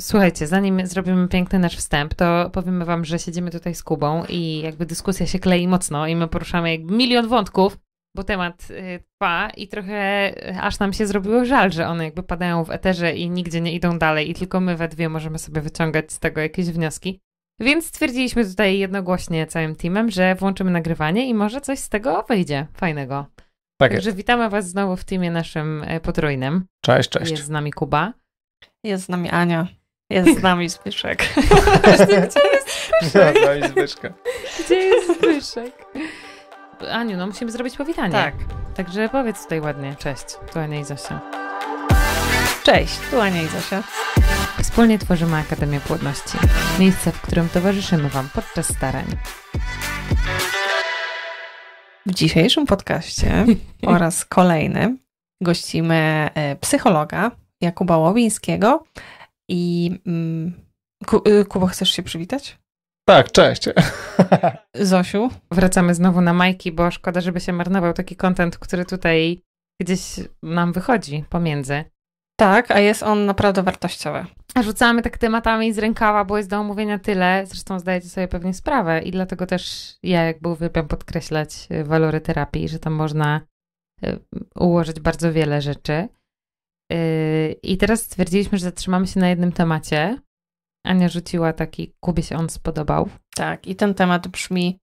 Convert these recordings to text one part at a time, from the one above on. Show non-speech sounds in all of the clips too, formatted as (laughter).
Słuchajcie, zanim zrobimy piękny nasz wstęp, to powiemy Wam, że siedzimy tutaj z Kubą i jakby dyskusja się klei mocno i my poruszamy jakby milion wątków, bo temat y, trwa i trochę y, aż nam się zrobiło żal, że one jakby padają w eterze i nigdzie nie idą dalej i tylko my we dwie możemy sobie wyciągać z tego jakieś wnioski. Więc stwierdziliśmy tutaj jednogłośnie całym teamem, że włączymy nagrywanie i może coś z tego wyjdzie fajnego. Tak Także witamy Was znowu w teamie naszym y, potrójnym. Cześć, cześć. Jest z nami Kuba. Jest z nami Ania. Jest z nami Zbyszek. Właśnie, (laughs) gdzie jest Zbyszek? z nami Zbyszka. Gdzie jest Zbyszek? Aniu, no musimy zrobić powitanie. Tak. Także powiedz tutaj ładnie. Cześć, tu Ania i Zosia. Cześć, tu Ania i Zosia. Wspólnie tworzymy Akademię Płodności. Miejsce, w którym towarzyszymy Wam podczas starań. W dzisiejszym podcaście (laughs) oraz kolejnym gościmy e, psychologa Jakuba Łowińskiego, i... Mm, y, Kuba, chcesz się przywitać? Tak, cześć. (laughs) Zosiu, wracamy znowu na Majki, bo szkoda, żeby się marnował taki kontent, który tutaj gdzieś nam wychodzi pomiędzy. Tak, a jest on naprawdę wartościowy. Rzucamy tak tematami z rękawa, bo jest do omówienia tyle. Zresztą zdajecie sobie pewnie sprawę i dlatego też ja jakby uwielbiam podkreślać y, walory terapii, że tam można y, ułożyć bardzo wiele rzeczy. Yy, I teraz stwierdziliśmy, że zatrzymamy się na jednym temacie. Ania rzuciła taki, Kubie się on spodobał. Tak, i ten temat brzmi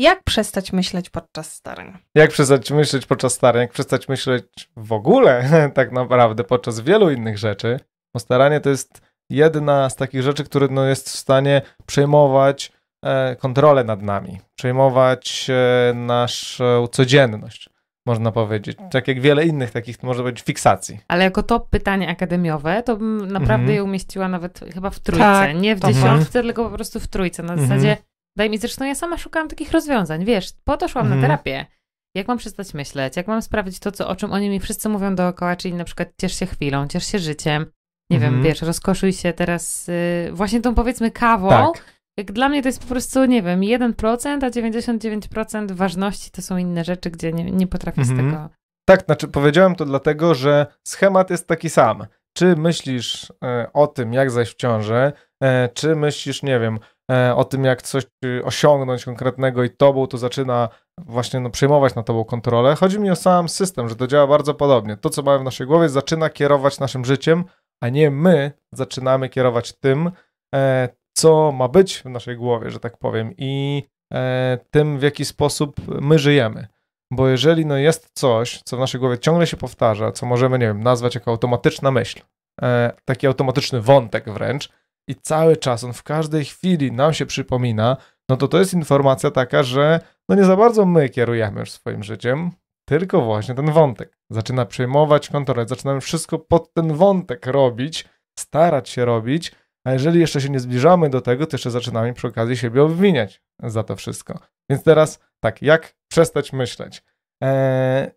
jak przestać myśleć podczas starań? Jak przestać myśleć podczas starań? Jak przestać myśleć w ogóle, (laughs) tak naprawdę, podczas wielu innych rzeczy? Bo staranie to jest jedna z takich rzeczy, które no, jest w stanie przejmować e, kontrolę nad nami, przejmować e, naszą codzienność można powiedzieć. Tak jak wiele innych takich, może być fiksacji. Ale jako to pytanie akademiowe, to bym naprawdę mhm. je umieściła nawet chyba w trójce. Tak, nie w dziesiątce, mhm. tylko po prostu w trójce. Na mhm. zasadzie, daj mi, zresztą ja sama szukałam takich rozwiązań, wiesz, po to szłam na terapię. Jak mam przestać myśleć? Jak mam sprawdzić to, co, o czym oni mi wszyscy mówią dookoła, czyli na przykład ciesz się chwilą, ciesz się życiem, nie wiem, wiesz, rozkoszuj się teraz y, właśnie tą powiedzmy kawą, tak jak dla mnie to jest po prostu, nie wiem, 1%, a 99% ważności to są inne rzeczy, gdzie nie, nie potrafię mhm. z tego. Tak, znaczy powiedziałem to dlatego, że schemat jest taki sam. Czy myślisz e, o tym, jak zajść w ciążę, e, czy myślisz, nie wiem, e, o tym, jak coś e, osiągnąć konkretnego i tobą to zaczyna właśnie no, przejmować na tobą kontrolę. Chodzi mi o sam system, że to działa bardzo podobnie. To, co mamy w naszej głowie, zaczyna kierować naszym życiem, a nie my zaczynamy kierować tym, e, co ma być w naszej głowie, że tak powiem, i e, tym, w jaki sposób my żyjemy. Bo jeżeli no, jest coś, co w naszej głowie ciągle się powtarza, co możemy, nie wiem, nazwać jako automatyczna myśl, e, taki automatyczny wątek wręcz, i cały czas on w każdej chwili nam się przypomina, no to to jest informacja taka, że no nie za bardzo my kierujemy już swoim życiem, tylko właśnie ten wątek. Zaczyna przejmować kontrolę, zaczynamy wszystko pod ten wątek robić, starać się robić, a jeżeli jeszcze się nie zbliżamy do tego, to jeszcze zaczynamy przy okazji siebie obwiniać za to wszystko. Więc teraz tak, jak przestać myśleć? Eee,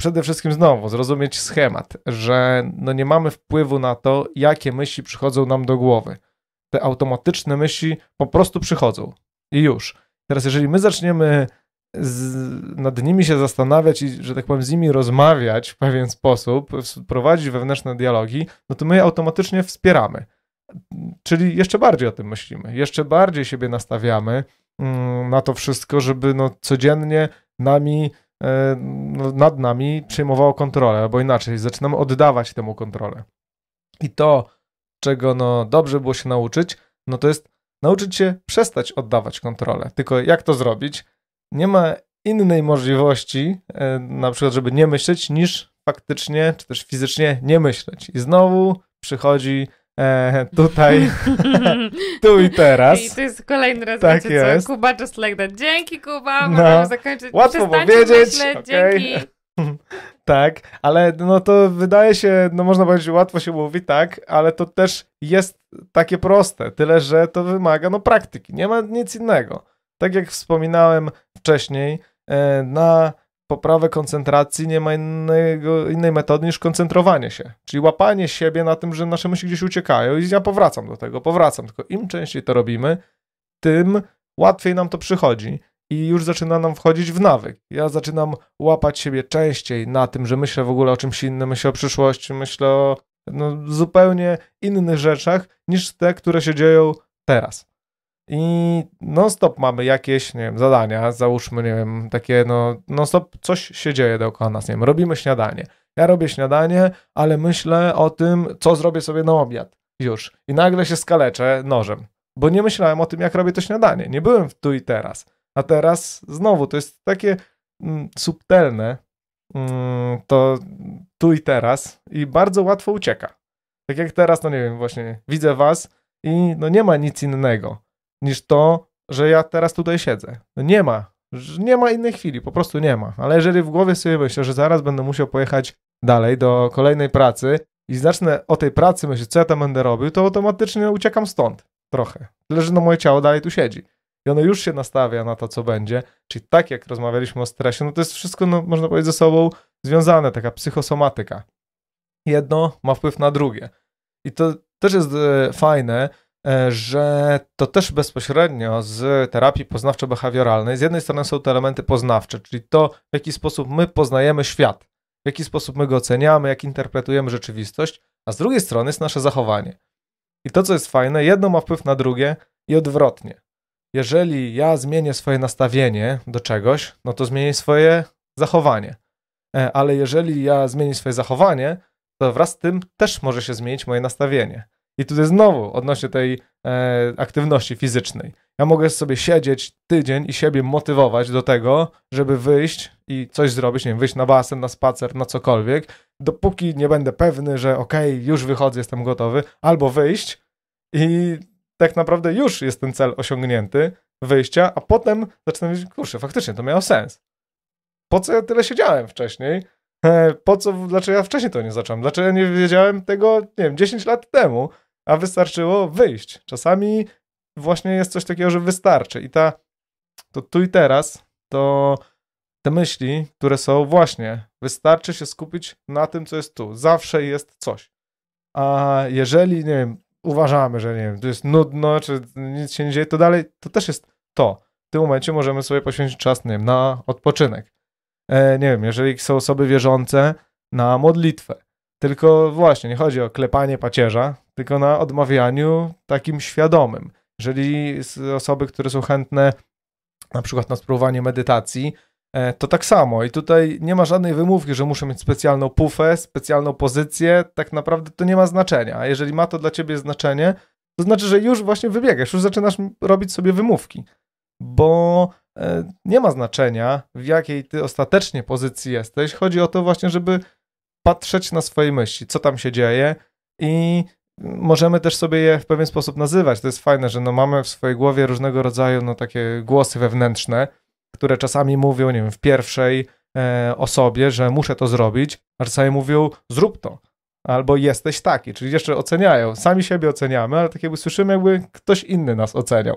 przede wszystkim znowu zrozumieć schemat, że no nie mamy wpływu na to, jakie myśli przychodzą nam do głowy. Te automatyczne myśli po prostu przychodzą i już. Teraz, jeżeli my zaczniemy z, nad nimi się zastanawiać i, że tak powiem, z nimi rozmawiać w pewien sposób, prowadzić wewnętrzne dialogi, no to my je automatycznie wspieramy. Czyli jeszcze bardziej o tym myślimy, jeszcze bardziej siebie nastawiamy mm, na to wszystko, żeby no codziennie nami, e, no, nad nami przejmowało kontrolę, albo inaczej, zaczynamy oddawać temu kontrolę. I to, czego no dobrze było się nauczyć, no to jest nauczyć się przestać oddawać kontrolę. Tylko jak to zrobić? Nie ma innej możliwości, e, na przykład, żeby nie myśleć, niż faktycznie, czy też fizycznie nie myśleć. I znowu przychodzi E, tutaj, (laughs) tu i teraz. I to jest kolejny raz, tak wiecie, jest. Co? Kuba Just Like That. Dzięki Kuba, no. możemy zakończyć. Łatwo powiedzieć. Myśleć, okay. Dzięki. (laughs) tak, ale no to wydaje się, no można powiedzieć, łatwo się mówi, tak, ale to też jest takie proste, tyle że to wymaga no praktyki, nie ma nic innego. Tak jak wspominałem wcześniej, e, na poprawę koncentracji nie ma innego, innej metody niż koncentrowanie się. Czyli łapanie siebie na tym, że nasze myśli gdzieś uciekają i ja powracam do tego, powracam. Tylko im częściej to robimy, tym łatwiej nam to przychodzi i już zaczyna nam wchodzić w nawyk. Ja zaczynam łapać siebie częściej na tym, że myślę w ogóle o czymś innym, myślę o przyszłości, myślę o no, zupełnie innych rzeczach niż te, które się dzieją teraz i non-stop mamy jakieś, nie wiem, zadania, załóżmy, nie wiem, takie, no, non-stop coś się dzieje dookoła nas, nie wiem, robimy śniadanie. Ja robię śniadanie, ale myślę o tym, co zrobię sobie na obiad już i nagle się skaleczę nożem, bo nie myślałem o tym, jak robię to śniadanie, nie byłem w tu i teraz. A teraz znowu, to jest takie mm, subtelne, mm, to tu i teraz i bardzo łatwo ucieka. Tak jak teraz, no nie wiem, właśnie widzę was i no nie ma nic innego niż to, że ja teraz tutaj siedzę. No nie ma. Nie ma innej chwili, po prostu nie ma. Ale jeżeli w głowie sobie myślę, że zaraz będę musiał pojechać dalej do kolejnej pracy i zacznę o tej pracy myśleć, co ja tam będę robił, to automatycznie uciekam stąd trochę. Tyle, że no moje ciało dalej tu siedzi. I ono już się nastawia na to, co będzie. Czyli tak jak rozmawialiśmy o stresie, no to jest wszystko, no, można powiedzieć, ze sobą związane, taka psychosomatyka. Jedno ma wpływ na drugie. I to też jest e, fajne, E, że to też bezpośrednio z terapii poznawczo-behawioralnej, z jednej strony są te elementy poznawcze, czyli to, w jaki sposób my poznajemy świat, w jaki sposób my go oceniamy, jak interpretujemy rzeczywistość, a z drugiej strony jest nasze zachowanie. I to, co jest fajne, jedno ma wpływ na drugie i odwrotnie. Jeżeli ja zmienię swoje nastawienie do czegoś, no to zmienię swoje zachowanie. E, ale jeżeli ja zmienię swoje zachowanie, to wraz z tym też może się zmienić moje nastawienie. I tutaj znowu odnośnie tej e, aktywności fizycznej. Ja mogę sobie siedzieć tydzień i siebie motywować do tego, żeby wyjść i coś zrobić, nie wiem, wyjść na basen, na spacer, na cokolwiek, dopóki nie będę pewny, że okej, okay, już wychodzę, jestem gotowy, albo wyjść i tak naprawdę już jest ten cel osiągnięty, wyjścia, a potem zaczynam mówić, kurczę, faktycznie to miało sens. Po co ja tyle siedziałem wcześniej? E, po co, dlaczego ja wcześniej to nie zacząłem? Dlaczego nie wiedziałem tego, nie wiem, 10 lat temu, a wystarczyło wyjść. Czasami właśnie jest coś takiego, że wystarczy i ta, to tu i teraz, to te myśli, które są właśnie, wystarczy się skupić na tym, co jest tu. Zawsze jest coś. A jeżeli, nie wiem, uważamy, że nie wiem, to jest nudno, czy nic się nie dzieje, to dalej, to też jest to. W tym momencie możemy sobie poświęcić czas, nie wiem, na odpoczynek E, nie wiem, jeżeli są osoby wierzące, na modlitwę. Tylko właśnie, nie chodzi o klepanie pacierza, tylko na odmawianiu takim świadomym. Jeżeli osoby, które są chętne na przykład na spróbowanie medytacji, e, to tak samo. I tutaj nie ma żadnej wymówki, że muszę mieć specjalną pufę, specjalną pozycję. Tak naprawdę to nie ma znaczenia. A jeżeli ma to dla ciebie znaczenie, to znaczy, że już właśnie wybiegasz, już zaczynasz robić sobie wymówki. Bo E, nie ma znaczenia, w jakiej ty ostatecznie pozycji jesteś. Chodzi o to właśnie, żeby patrzeć na swoje myśli, co tam się dzieje i możemy też sobie je w pewien sposób nazywać. To jest fajne, że no mamy w swojej głowie różnego rodzaju no, takie głosy wewnętrzne, które czasami mówią, nie wiem, w pierwszej e, osobie, że muszę to zrobić, a czasami mówią, zrób to. Albo jesteś taki, czyli jeszcze oceniają. Sami siebie oceniamy, ale tak jakby słyszymy, jakby ktoś inny nas oceniał.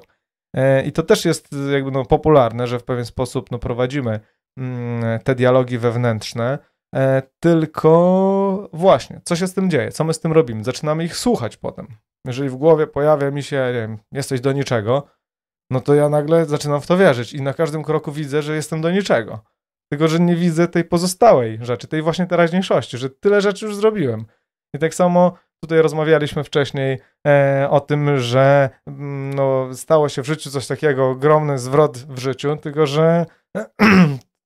E, I to też jest e, jakby no, popularne, że w pewien sposób no, prowadzimy mm, te dialogi wewnętrzne, e, tylko właśnie, co się z tym dzieje, co my z tym robimy? Zaczynamy ich słuchać potem. Jeżeli w głowie pojawia mi się, nie wiem, jesteś do niczego, no to ja nagle zaczynam w to wierzyć i na każdym kroku widzę, że jestem do niczego. Tylko, że nie widzę tej pozostałej rzeczy, tej właśnie teraźniejszości, że tyle rzeczy już zrobiłem. I tak samo Tutaj rozmawialiśmy wcześniej e, o tym, że mm, no, stało się w życiu coś takiego, ogromny zwrot w życiu, tylko że (clears throat)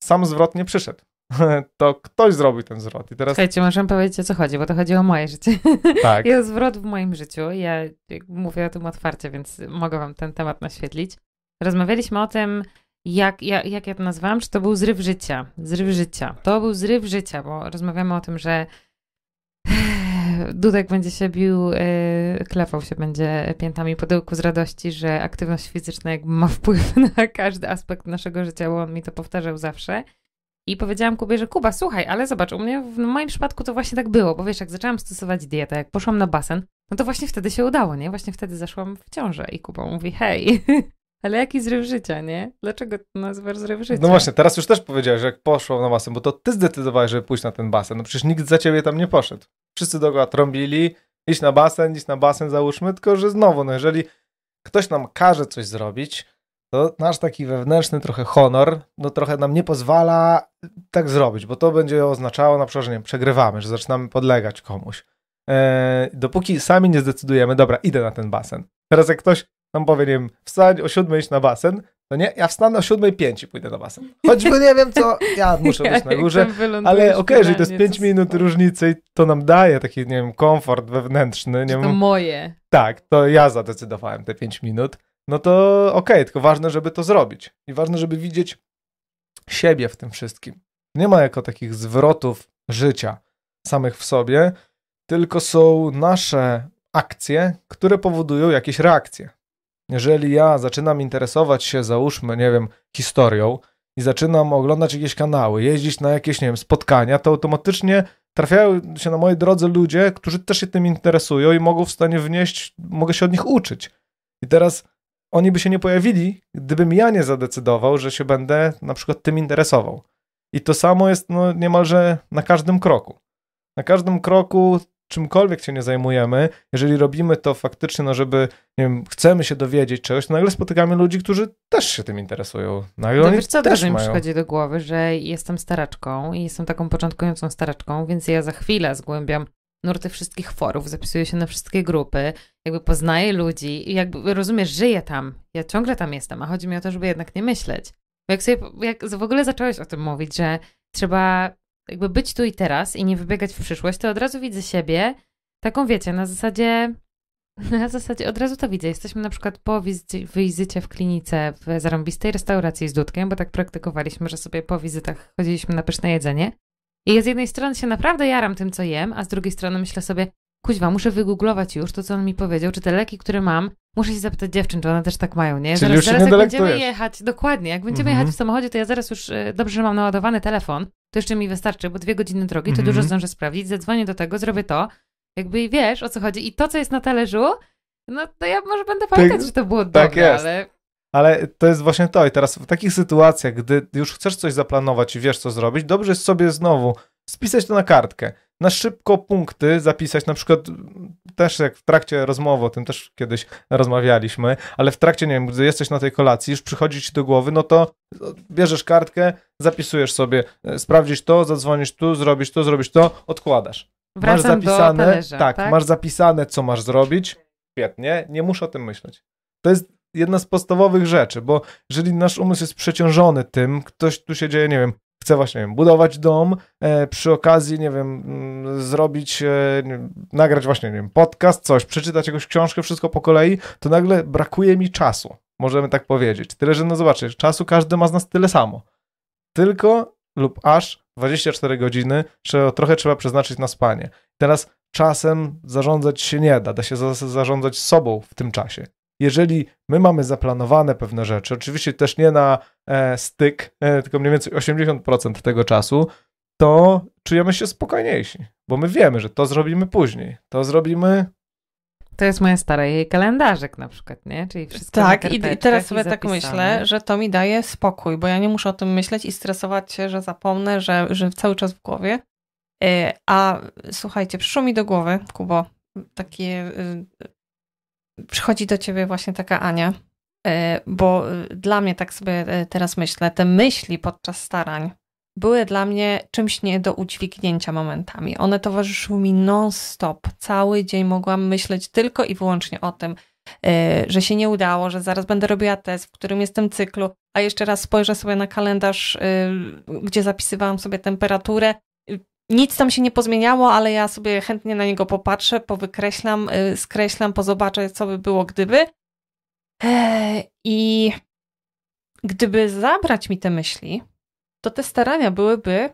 sam zwrot nie przyszedł (laughs) to ktoś zrobił ten zwrot. I teraz... Słuchajcie, możemy powiedzieć o co chodzi, bo to chodzi o moje życie. (laughs) Tak. Jest zwrot w moim życiu. Ja mówię o tym otwarcie, więc mogę wam ten temat naświetlić. Rozmawialiśmy o tym, jak, jak, jak ja to nazwałam, czy to był zryw życia. Zryw życia. To był zryw życia, bo rozmawiamy o tym, że Dudek będzie się bił, e, klepał się będzie piętami po z radości, że aktywność fizyczna jakby ma wpływ (laughs) na każdy aspekt naszego życia, bo on mi to powtarzał zawsze. I powiedziałam Kubie, że Kuba, słuchaj, ale zobacz, u mnie w moim przypadku to właśnie tak było, bo wiesz, jak zaczęłam stosować dietę, jak poszłam na basen, no to właśnie wtedy się udało, nie? Właśnie wtedy zaszłam w ciążę i Kuba mówi, hej, (laughs) Ale jaki zryw życia, nie? Dlaczego to nazywasz zryw życia? No właśnie, teraz już też powiedziałeś, że jak poszło na basen, bo to ty zdecydowałeś, żeby pójść na ten basen. No przecież nikt za ciebie tam nie poszedł. Wszyscy dookoła trąbili, iść na basen, iść na basen, załóżmy, tylko że znowu, no jeżeli ktoś nam każe coś zrobić, to nasz taki wewnętrzny trochę honor, no trochę nam nie pozwala tak zrobić, bo to będzie oznaczało na przykład, że nie wiem, przegrywamy, że zaczynamy podlegać komuś. Eee, dopóki sami nie zdecydujemy, dobra, idę na ten basen. Teraz jak ktoś tam powiem, wstać wstań o siódmej iść na basen, no nie, ja wstanę o 7.05 i pójdę na basen. Choćby nie wiem co, ja (laughs) muszę być na górze, ale okej, okay, jeżeli to jest 5 minut różnicy, to nam daje taki, nie wiem, komfort wewnętrzny. Nie to wiem, moje. Tak, to ja zadecydowałem te 5 minut. No to okej, okay, tylko ważne, żeby to zrobić. I ważne, żeby widzieć siebie w tym wszystkim. Nie ma jako takich zwrotów życia samych w sobie, tylko są nasze akcje, które powodują jakieś reakcje jeżeli ja zaczynam interesować się, załóżmy, nie wiem, historią i zaczynam oglądać jakieś kanały, jeździć na jakieś, nie wiem, spotkania, to automatycznie trafiają się na mojej drodze ludzie, którzy też się tym interesują i mogą w stanie wnieść, mogę się od nich uczyć. I teraz oni by się nie pojawili, gdybym ja nie zadecydował, że się będę na przykład tym interesował. I to samo jest no, niemalże na każdym kroku. Na każdym kroku czymkolwiek się nie zajmujemy, jeżeli robimy to faktycznie, no żeby, nie wiem, chcemy się dowiedzieć czegoś, to nagle spotykamy ludzi, którzy też się tym interesują. Nagle to no wiesz co, też mi przychodzi do głowy, że jestem staraczką i jestem taką początkującą staraczką, więc ja za chwilę zgłębiam nurty wszystkich forów, zapisuję się na wszystkie grupy, jakby poznaję ludzi i jakby, rozumiesz, żyję tam, ja ciągle tam jestem, a chodzi mi o to, żeby jednak nie myśleć. Bo jak sobie, jak w ogóle zacząłeś o tym mówić, że trzeba jakby być tu i teraz i nie wybiegać w przyszłość, to od razu widzę siebie taką, wiecie, na zasadzie (laughs) na zasadzie od razu to widzę. Jesteśmy na przykład po wizycie, wizycie w klinice w zarąbistej restauracji z Dudkiem, bo tak praktykowaliśmy, że sobie po wizytach chodziliśmy na pyszne jedzenie. I ja z jednej strony się naprawdę jaram tym, co jem, a z drugiej strony myślę sobie, kuźwa, muszę wygooglować już to, co on mi powiedział, czy te leki, które mam, muszę się zapytać dziewczyn, czy one też tak mają, nie? Czyli zaraz, już zaraz jak będziemy jechać, dokładnie, jak będziemy mhm. jechać w samochodzie, to ja zaraz już e, dobrze mam naładowany telefon to jeszcze mi wystarczy, bo dwie godziny drogi, to mm-hmm. dużo zdążę sprawdzić, zadzwonię do tego, zrobię to, jakby wiesz o co chodzi i to, co jest na talerzu, no to ja może będę tak, pamiętać, tak, że to było tak dobre, jest. ale... Ale to jest właśnie to i teraz w takich sytuacjach, gdy już chcesz coś zaplanować i wiesz co zrobić, dobrze jest sobie znowu spisać to na kartkę na szybko punkty zapisać, na przykład mm, też jak w trakcie rozmowy, o tym też kiedyś rozmawialiśmy, ale w trakcie, nie wiem, gdy jesteś na tej kolacji, już przychodzi ci do głowy, no to bierzesz kartkę, zapisujesz sobie, e, sprawdzisz to, zadzwonisz tu, zrobisz to, zrobisz to, odkładasz. Wracam masz zapisane, talerza, tak, tak, masz zapisane, co masz zrobić, świetnie, nie muszę o tym myśleć. To jest jedna z podstawowych rzeczy, bo jeżeli nasz umysł jest przeciążony tym, ktoś tu się dzieje, nie wiem, chce właśnie wiem, budować dom, e, przy okazji, nie wiem, mm, zrobić, e, nie, nagrać właśnie, nie wiem, podcast, coś, przeczytać jakąś książkę, wszystko po kolei, to nagle brakuje mi czasu, możemy tak powiedzieć. Tyle, że no zobaczysz, czasu każdy ma z nas tyle samo. Tylko lub aż 24 godziny, trzeba trochę trzeba przeznaczyć na spanie. Teraz czasem zarządzać się nie da, da się zarządzać sobą w tym czasie jeżeli my mamy zaplanowane pewne rzeczy, oczywiście też nie na e, styk, e, tylko mniej więcej 80% tego czasu, to czujemy się spokojniejsi, bo my wiemy, że to zrobimy później, to zrobimy to jest moja stara jej kalendarzek na przykład, nie? Czyli wszystko Tak, i teraz sobie i tak myślę, że to mi daje spokój, bo ja nie muszę o tym myśleć i stresować się, że zapomnę, że, że cały czas w głowie. E, a słuchajcie, przyszło mi do głowy, Kubo, takie y, przychodzi do ciebie właśnie taka Ania, e, bo e, dla mnie tak sobie e, teraz myślę, te myśli podczas starań były dla mnie czymś nie do udźwignięcia momentami. One towarzyszyły mi non-stop. Cały dzień mogłam myśleć tylko i wyłącznie o tym, że się nie udało, że zaraz będę robiła test, w którym jestem cyklu, a jeszcze raz spojrzę sobie na kalendarz, gdzie zapisywałam sobie temperaturę nic tam się nie pozmieniało, ale ja sobie chętnie na niego popatrzę, powykreślam, y, skreślam, pozobaczę, co by było gdyby. E, I gdyby zabrać mi te myśli, to te starania byłyby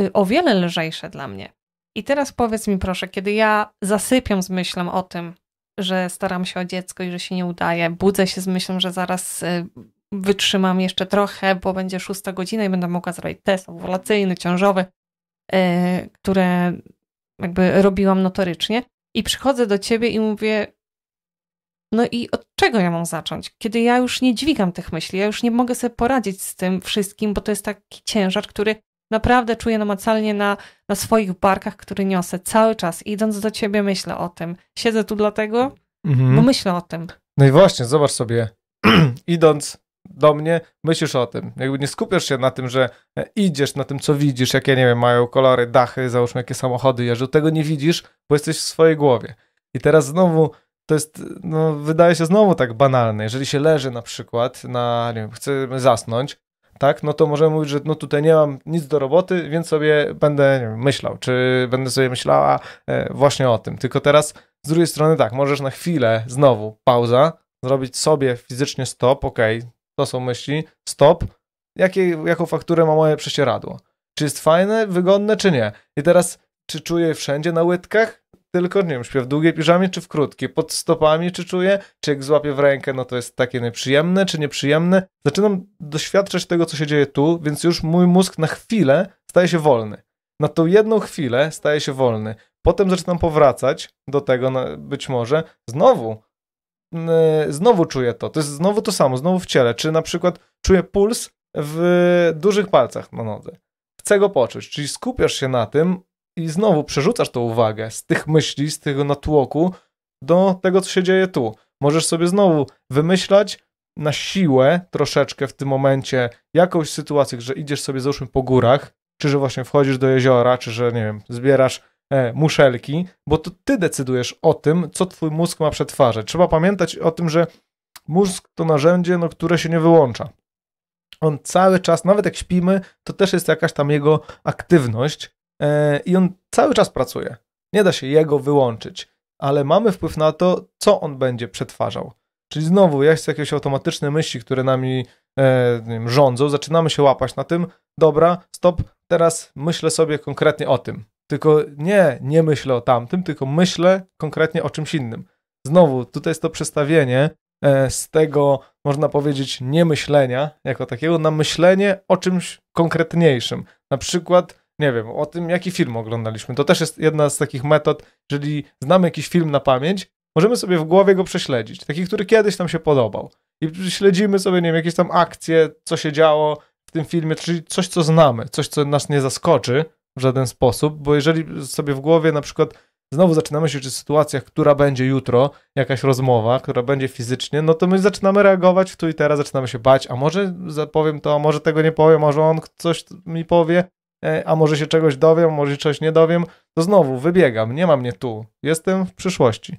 y, o wiele lżejsze dla mnie. I teraz powiedz mi proszę, kiedy ja zasypiam z myślą o tym, że staram się o dziecko i że się nie udaje, budzę się z myślą, że zaraz y, wytrzymam jeszcze trochę, bo będzie szósta godzina i będę mogła zrobić test owulacyjny, ciążowy, Y, które jakby robiłam notorycznie. I przychodzę do ciebie i mówię, no i od czego ja mam zacząć? Kiedy ja już nie dźwigam tych myśli, ja już nie mogę sobie poradzić z tym wszystkim, bo to jest taki ciężar, który naprawdę czuję namacalnie na, na swoich barkach, który niosę cały czas. idąc do ciebie, myślę o tym. Siedzę tu dlatego, mhm. bo myślę o tym. No i właśnie, zobacz sobie, (clears throat) idąc do mnie, myślisz o tym. Jakby nie skupiasz się na tym, że e, idziesz na tym, co widzisz, jakie, nie wiem, mają kolory, dachy, załóżmy, jakie samochody jeżdżą. Tego nie widzisz, bo jesteś w swojej głowie. I teraz znowu to jest, no, wydaje się znowu tak banalne. Jeżeli się leży na przykład na, nie wiem, chcemy zasnąć, tak, no to możemy mówić, że no tutaj nie mam nic do roboty, więc sobie będę wiem, myślał, czy będę sobie myślała e, właśnie o tym. Tylko teraz z drugiej strony tak, możesz na chwilę znowu pauza, zrobić sobie fizycznie stop, ok, to są myśli. Stop. Jakie, jaką fakturę ma moje prześcieradło? Czy jest fajne, wygodne, czy nie? I teraz, czy czuję wszędzie na łydkach? Tylko, nie wiem, śpię w długiej piżamie, czy w krótkiej? Pod stopami, czy czuję? Czy jak złapię w rękę, no to jest takie nieprzyjemne, czy nieprzyjemne? Zaczynam doświadczać tego, co się dzieje tu, więc już mój mózg na chwilę staje się wolny. Na tą jedną chwilę staje się wolny. Potem zaczynam powracać do tego, być może. Znowu znowu czuję to. To jest znowu to samo, znowu w ciele. Czy na przykład czuję puls w dużych palcach na nodze. Chcę go poczuć, czyli skupiasz się na tym i znowu przerzucasz tą uwagę z tych myśli, z tego natłoku do tego, co się dzieje tu. Możesz sobie znowu wymyślać na siłę troszeczkę w tym momencie jakąś sytuację, że idziesz sobie załóżmy po górach, czy że właśnie wchodzisz do jeziora, czy że nie wiem, zbierasz E, muszelki, bo to ty decydujesz o tym, co twój mózg ma przetwarzać. Trzeba pamiętać o tym, że mózg to narzędzie, no, które się nie wyłącza. On cały czas, nawet jak śpimy, to też jest jakaś tam jego aktywność e, i on cały czas pracuje. Nie da się jego wyłączyć, ale mamy wpływ na to, co on będzie przetwarzał. Czyli znowu, jest jakieś automatyczne myśli, które nami e, wiem, rządzą, zaczynamy się łapać na tym, dobra, stop, teraz myślę sobie konkretnie o tym. Tylko nie, nie myślę o tamtym, tylko myślę konkretnie o czymś innym. Znowu, tutaj jest to przestawienie e, z tego, można powiedzieć, niemyślenia jako takiego na myślenie o czymś konkretniejszym. Na przykład, nie wiem, o tym, jaki film oglądaliśmy. To też jest jedna z takich metod, jeżeli znamy jakiś film na pamięć, możemy sobie w głowie go prześledzić, taki, który kiedyś nam się podobał. I śledzimy sobie, nie wiem, jakieś tam akcje, co się działo w tym filmie, czyli coś, co znamy, coś, co nas nie zaskoczy, w żaden sposób, bo jeżeli sobie w głowie na przykład znowu zaczynamy się w sytuacjach, która będzie jutro, jakaś rozmowa, która będzie fizycznie, no to my zaczynamy reagować w tu i teraz, zaczynamy się bać, a może zapowiem to, a może tego nie powiem, może on coś mi powie, e, a może się czegoś dowiem, może się czegoś nie dowiem, to znowu wybiegam, nie ma mnie tu, jestem w przyszłości.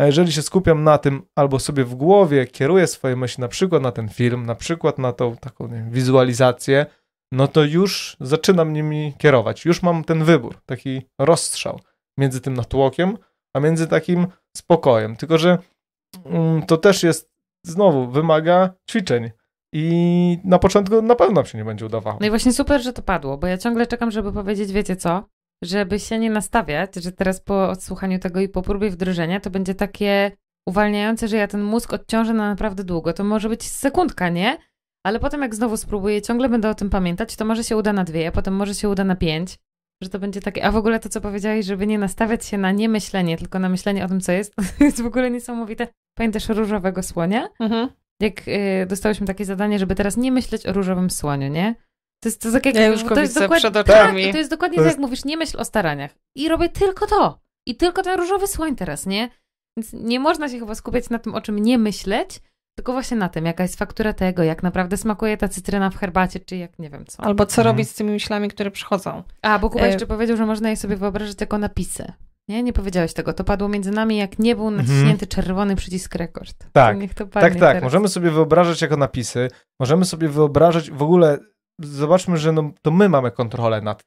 A jeżeli się skupiam na tym, albo sobie w głowie kieruję swoje myśli na przykład na ten film, na przykład na tą taką wiem, wizualizację, no to już zaczynam nimi kierować. Już mam ten wybór, taki rozstrzał między tym natłokiem, a między takim spokojem. Tylko, że mm, to też jest, znowu, wymaga ćwiczeń. I na początku na pewno się nie będzie udawało. No i właśnie super, że to padło, bo ja ciągle czekam, żeby powiedzieć, wiecie co, żeby się nie nastawiać, że teraz po odsłuchaniu tego i po próbie wdrożenia to będzie takie uwalniające, że ja ten mózg odciążę na naprawdę długo. To może być sekundka, nie? ale potem jak znowu spróbuję, ciągle będę o tym pamiętać, to może się uda na dwie, potem może się uda na pięć, że to będzie takie, a w ogóle to, co powiedziałeś, żeby nie nastawiać się na niemyślenie, tylko na myślenie o tym, co jest, (laughs) to jest w ogóle niesamowite. Pamiętasz różowego słonia? Mhm. Jak y, dostałyśmy takie zadanie, żeby teraz nie myśleć o różowym słoniu, nie? To jest to tak jak... Ja już to jest dokładnie, przed tak, oczami. Tak, to jest dokładnie to tak, jest... jak mówisz, nie myśl o staraniach. I robię tylko to. I tylko ten różowy słoń teraz, nie? Więc nie można się chyba skupiać na tym, o czym nie myśleć, tylko właśnie na tym, jaka jest faktura tego, jak naprawdę smakuje ta cytryna w herbacie, czy jak nie wiem co. Albo co mhm. robić z tymi myślami, które przychodzą. A, bo Kuba e, jeszcze powiedział, że można je sobie wyobrazić jako napisy. Nie, nie powiedziałeś tego. To padło między nami, jak nie był mhm. naciśnięty czerwony przycisk rekord. Tak, tak, tak. Teraz. Możemy sobie wyobrażać jako napisy, możemy sobie wyobrażać, w ogóle zobaczmy, że no, to my mamy kontrolę nad,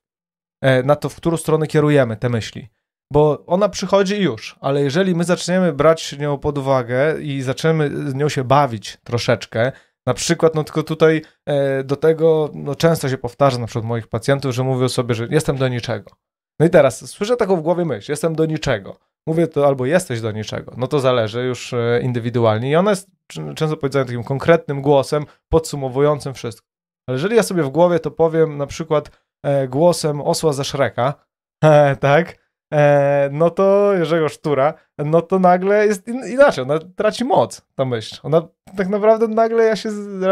e, na to, w którą stronę kierujemy te myśli bo ona przychodzi już, ale jeżeli my zaczniemy brać nią pod uwagę i zaczniemy z nią się bawić troszeczkę, na przykład, no tylko tutaj e, do tego no, często się powtarza na przykład moich pacjentów, że mówią sobie, że jestem do niczego. No i teraz słyszę taką w głowie myśl, jestem do niczego. Mówię to albo jesteś do niczego. No to zależy już e, indywidualnie. I ona jest często powiedziane takim konkretnym głosem podsumowującym wszystko. Ale jeżeli ja sobie w głowie to powiem na przykład e, głosem osła ze Szreka, (laughs) tak? E, no to Jerzego Sztura, no to nagle jest inaczej, ona traci moc, ta myśl. Ona tak naprawdę nagle ja się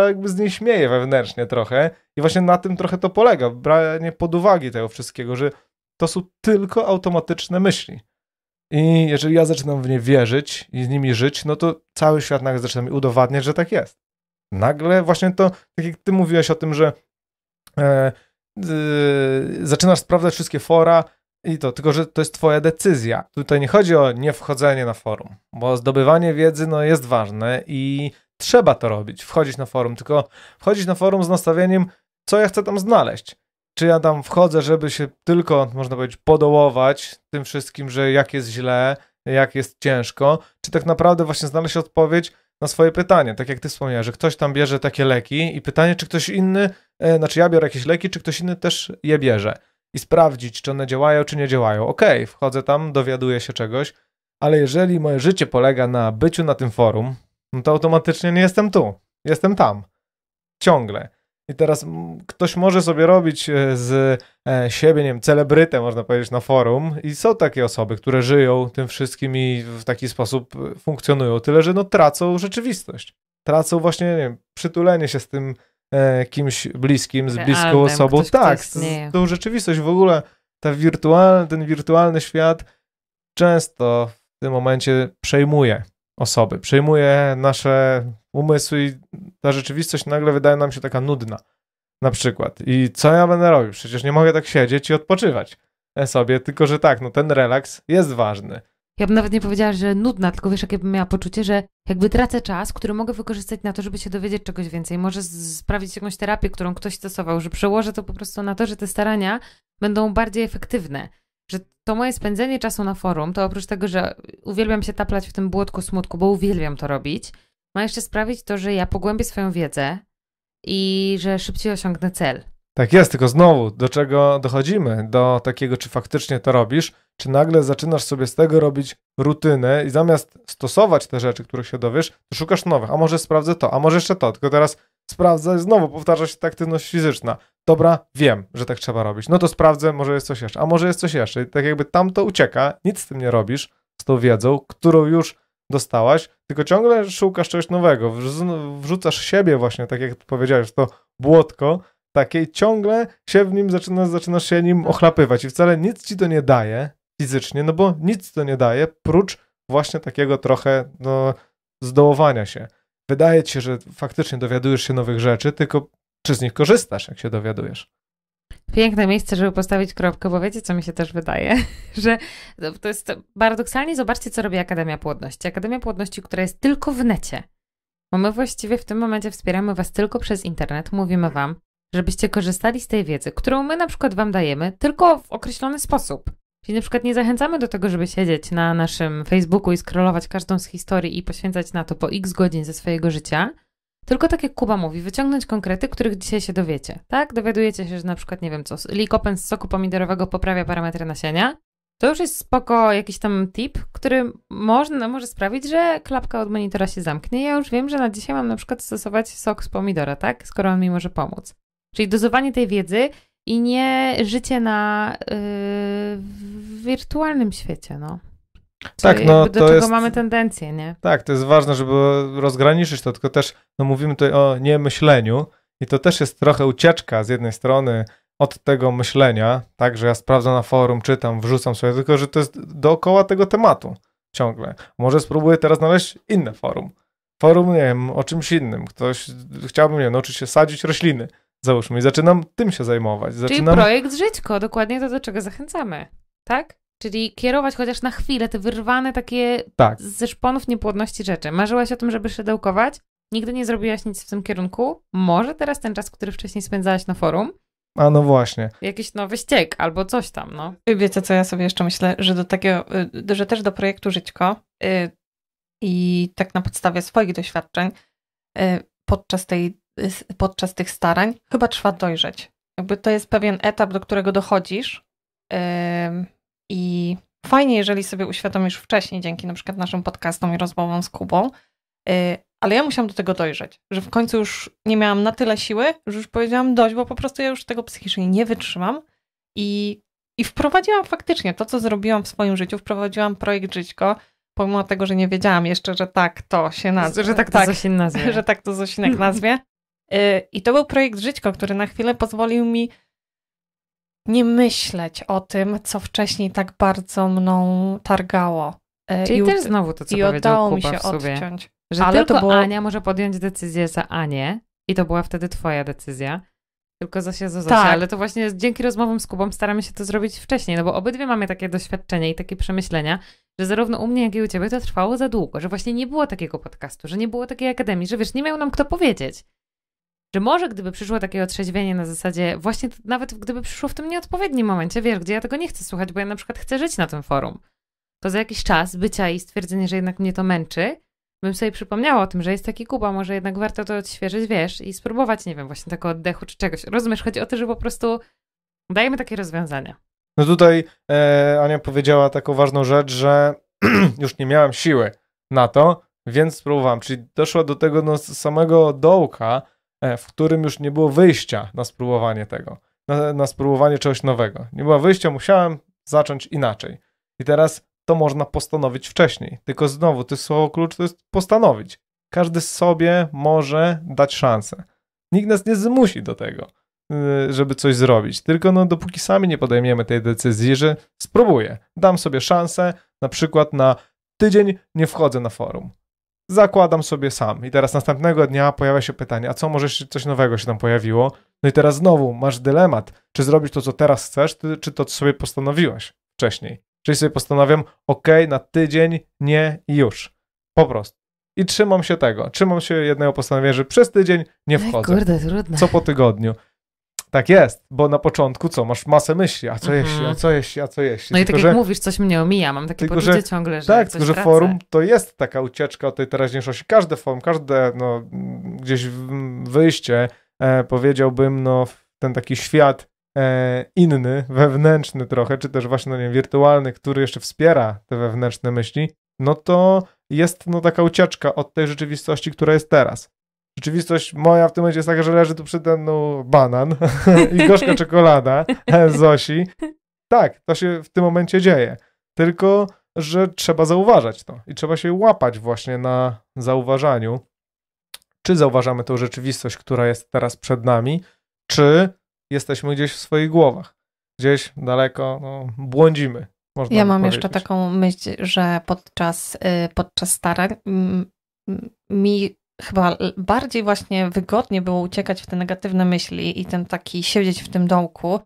jakby z niej śmieję wewnętrznie trochę i właśnie na tym trochę to polega, branie pod uwagę tego wszystkiego, że to są tylko automatyczne myśli. I jeżeli ja zaczynam w nie wierzyć i z nimi żyć, no to cały świat nagle zaczyna mi udowadniać, że tak jest. Nagle właśnie to, tak jak ty mówiłeś o tym, że e, zaczynasz sprawdzać wszystkie fora, i to, tylko że to jest twoja decyzja. Tutaj nie chodzi o nie wchodzenie na forum, bo zdobywanie wiedzy no, jest ważne i trzeba to robić, wchodzić na forum, tylko wchodzić na forum z nastawieniem, co ja chcę tam znaleźć. Czy ja tam wchodzę, żeby się tylko, można powiedzieć, podołować tym wszystkim, że jak jest źle, jak jest ciężko, czy tak naprawdę właśnie znaleźć odpowiedź na swoje pytanie, tak jak ty wspomniałeś, że ktoś tam bierze takie leki i pytanie, czy ktoś inny, e, znaczy ja biorę jakieś leki, czy ktoś inny też je bierze i sprawdzić, czy one działają, czy nie działają. Okej, okay, wchodzę tam, dowiaduję się czegoś, ale jeżeli moje życie polega na byciu na tym forum, no to automatycznie nie jestem tu. Jestem tam. Ciągle. I teraz ktoś może sobie robić e, z e, siebie, nie wiem, celebrytę, można powiedzieć, na forum. I są takie osoby, które żyją tym wszystkim i w taki sposób e, funkcjonują, tyle że no tracą rzeczywistość. Tracą właśnie, nie wiem, przytulenie się z tym E, kimś bliskim, z bliską osobą. Ktoś, tak, tą rzeczywistość w ogóle, ta wirtualny, ten wirtualny świat często w tym momencie przejmuje osoby, przejmuje nasze umysły i ta rzeczywistość nagle wydaje nam się taka nudna. Na przykład. I co ja będę robił? Przecież nie mogę tak siedzieć i odpoczywać sobie, tylko że tak, no ten relaks jest ważny. Ja bym nawet nie powiedziała, że nudna, tylko wiesz, jakie bym miała poczucie, że jakby tracę czas, który mogę wykorzystać na to, żeby się dowiedzieć czegoś więcej. Może sprawić jakąś terapię, którą ktoś stosował, że przełożę to po prostu na to, że te starania będą bardziej efektywne. Że to moje spędzenie czasu na forum, to oprócz tego, że uwielbiam się taplać w tym błotku smutku, bo uwielbiam to robić, ma jeszcze sprawić to, że ja pogłębię swoją wiedzę i że szybciej osiągnę cel. Tak jest, tylko znowu, do czego dochodzimy? Do takiego, czy faktycznie to robisz, czy nagle zaczynasz sobie z tego robić rutynę i zamiast stosować te rzeczy, których się dowiesz, to szukasz nowych, a może sprawdzę to, a może jeszcze to, tylko teraz sprawdzę, znowu powtarza się ta aktywność fizyczna. Dobra, wiem, że tak trzeba robić, no to sprawdzę, może jest coś jeszcze, a może jest coś jeszcze. I tak jakby tam to ucieka, nic z tym nie robisz, z tą wiedzą, którą już dostałaś, tylko ciągle szukasz czegoś nowego, wrzucasz siebie właśnie, tak jak powiedziałeś, to błotko, takiej ciągle się w nim zaczyna, zaczynasz się nim ochlapywać i wcale nic ci to nie daje fizycznie, no bo nic to nie daje, prócz właśnie takiego trochę no, zdołowania się. Wydaje ci się, że faktycznie dowiadujesz się nowych rzeczy, tylko czy z nich korzystasz, jak się dowiadujesz? Piękne miejsce, żeby postawić kropkę, bo wiecie, co mi się też wydaje, (laughs) że to jest paradoksalnie, zobaczcie, co robi Akademia Płodności. Akademia Płodności, która jest tylko w necie, bo my właściwie w tym momencie wspieramy Was tylko przez internet, mówimy Wam, żebyście korzystali z tej wiedzy, którą my na przykład Wam dajemy, tylko w określony sposób. Czyli na przykład nie zachęcamy do tego, żeby siedzieć na naszym Facebooku i scrollować każdą z historii i poświęcać na to po x godzin ze swojego życia, tylko tak jak Kuba mówi, wyciągnąć konkrety, których dzisiaj się dowiecie, tak? Dowiadujecie się, że na przykład, nie wiem co, likopen z soku pomidorowego poprawia parametry nasienia. To już jest spoko jakiś tam tip, który można, może sprawić, że klapka od monitora się zamknie. Ja już wiem, że na dzisiaj mam na przykład stosować sok z pomidora, tak? Skoro on mi może pomóc. Czyli dozowanie tej wiedzy i nie życie na yy, wirtualnym świecie, no. tak, no, do to czego jest, mamy tendencję, nie? Tak, to jest ważne, żeby rozgraniczyć to, tylko też no, mówimy tutaj o niemyśleniu i to też jest trochę ucieczka z jednej strony od tego myślenia, tak, że ja sprawdzam na forum, czytam, wrzucam sobie, tylko że to jest dookoła tego tematu ciągle. Może spróbuję teraz znaleźć inne forum. Forum, nie wiem, o czymś innym. Ktoś, chciałbym, nie wiem, nauczyć się sadzić rośliny Załóżmy, i zaczynam tym się zajmować. Zaczynam... Czyli projekt Żyćko, dokładnie to, do czego zachęcamy, tak? Czyli kierować chociaż na chwilę te wyrwane takie tak. ze szponów niepłodności rzeczy. Marzyłaś o tym, żeby szydełkować? Nigdy nie zrobiłaś nic w tym kierunku? Może teraz ten czas, który wcześniej spędzałaś na forum? A no właśnie. Jakiś nowy ściek albo coś tam, no. Wiecie, co ja sobie jeszcze myślę, że do takiego, y, że też do projektu Żyćko yy, i tak na podstawie swoich doświadczeń yy, podczas tej podczas tych starań, chyba trzeba dojrzeć. Jakby to jest pewien etap, do którego dochodzisz i fajnie, jeżeli sobie uświadomisz wcześniej, dzięki na przykład naszym podcastom i rozmowom z Kubą, y, ale ja musiałam do tego dojrzeć, że w końcu już nie miałam na tyle siły, że już powiedziałam dość, bo po prostu ja już tego psychicznie nie wytrzymam i, i wprowadziłam faktycznie to, co zrobiłam w swoim życiu, wprowadziłam projekt Żyćko, pomimo tego, że nie wiedziałam jeszcze, że tak to się tak tak. nazwie, (laughs) że tak, tak, to Zosinek (laughs) nazwie. Y, I to był projekt Żyćko, który na chwilę pozwolił mi nie myśleć o tym, co wcześniej tak bardzo mną targało. Y, Czyli I też znowu to, co i powiedział Kuba mi się w sobie, odciąć. Że Ale tylko było... Ania może podjąć decyzję za Anię i to była wtedy twoja decyzja. Tylko Zosia za Zosię, tak. ale to właśnie dzięki rozmowom z Kubą staramy się to zrobić wcześniej, no bo obydwie mamy takie doświadczenie i takie przemyślenia, że zarówno u mnie, jak i u ciebie to trwało za długo, że właśnie nie było takiego podcastu, że nie było takiej akademii, że wiesz, nie miał nam kto powiedzieć że może gdyby przyszło takie otrzeźwienie na zasadzie, właśnie nawet gdyby przyszło w tym nieodpowiednim momencie, wiesz, gdzie ja tego nie chcę słuchać, bo ja na przykład chcę żyć na tym forum, to za jakiś czas bycia i stwierdzenie, że jednak mnie to męczy, bym sobie przypomniała o tym, że jest taki Kuba, może jednak warto to odświeżyć, wiesz, i spróbować, nie wiem, właśnie tego oddechu czy czegoś. Rozumiesz, chodzi o to, że po prostu dajemy takie rozwiązania. No tutaj e, Ania powiedziała taką ważną rzecz, że (clears throat) już nie miałam siły na to, więc spróbowałam. Czyli doszła do tego no, samego dołka, E, w którym już nie było wyjścia na spróbowanie tego, na, na spróbowanie czegoś nowego. Nie było wyjścia, musiałem zacząć inaczej. I teraz to można postanowić wcześniej. Tylko znowu, to słowo klucz to jest postanowić. Każdy sobie może dać szansę. Nikt nas nie zmusi do tego, y, żeby coś zrobić. Tylko no, dopóki sami nie podejmiemy tej decyzji, że spróbuję, dam sobie szansę, na przykład na tydzień nie wchodzę na forum zakładam sobie sam. I teraz następnego dnia pojawia się pytanie, a co może się, coś nowego się tam pojawiło? No i teraz znowu masz dylemat, czy zrobić to, co teraz chcesz, czy to, co sobie postanowiłeś wcześniej. Czyli sobie postanawiam, ok, na tydzień, nie i już. Po prostu. I trzymam się tego. Trzymam się jednego postanowienia, że przez tydzień nie wchodzę. Ej, kurde, trudne. Co po tygodniu. Tak jest, bo na początku co, masz masę myśli, a co mhm. jeśli, a co jeśli, a co jeśli. No tylko, i tak że, jak mówisz, coś mnie omija, mam takie tylko, poczucie że, ciągle, że Tak, tylko że forum to jest taka ucieczka od tej teraźniejszości. Każde forum, każde no, gdzieś wyjście, e, powiedziałbym, no ten taki świat e, inny, wewnętrzny trochę, czy też właśnie, no nie wiem, wirtualny, który jeszcze wspiera te wewnętrzne myśli, no to jest no, taka ucieczka od tej rzeczywistości, która jest teraz. Rzeczywistość moja w tym momencie jest taka, że leży tu przede mną banan (laughs) i gorzka (laughs) czekolada (laughs) Zosi. Tak, to się w tym momencie dzieje. Tylko, że trzeba zauważać to i trzeba się łapać właśnie na zauważaniu, czy zauważamy tą rzeczywistość, która jest teraz przed nami, czy jesteśmy gdzieś w swoich głowach. Gdzieś daleko no, błądzimy. Można ja mam powiedzieć. jeszcze taką myśl, że podczas, y, podczas starań mi chyba bardziej właśnie wygodnie było uciekać w te negatywne myśli i ten taki siedzieć w tym dołku,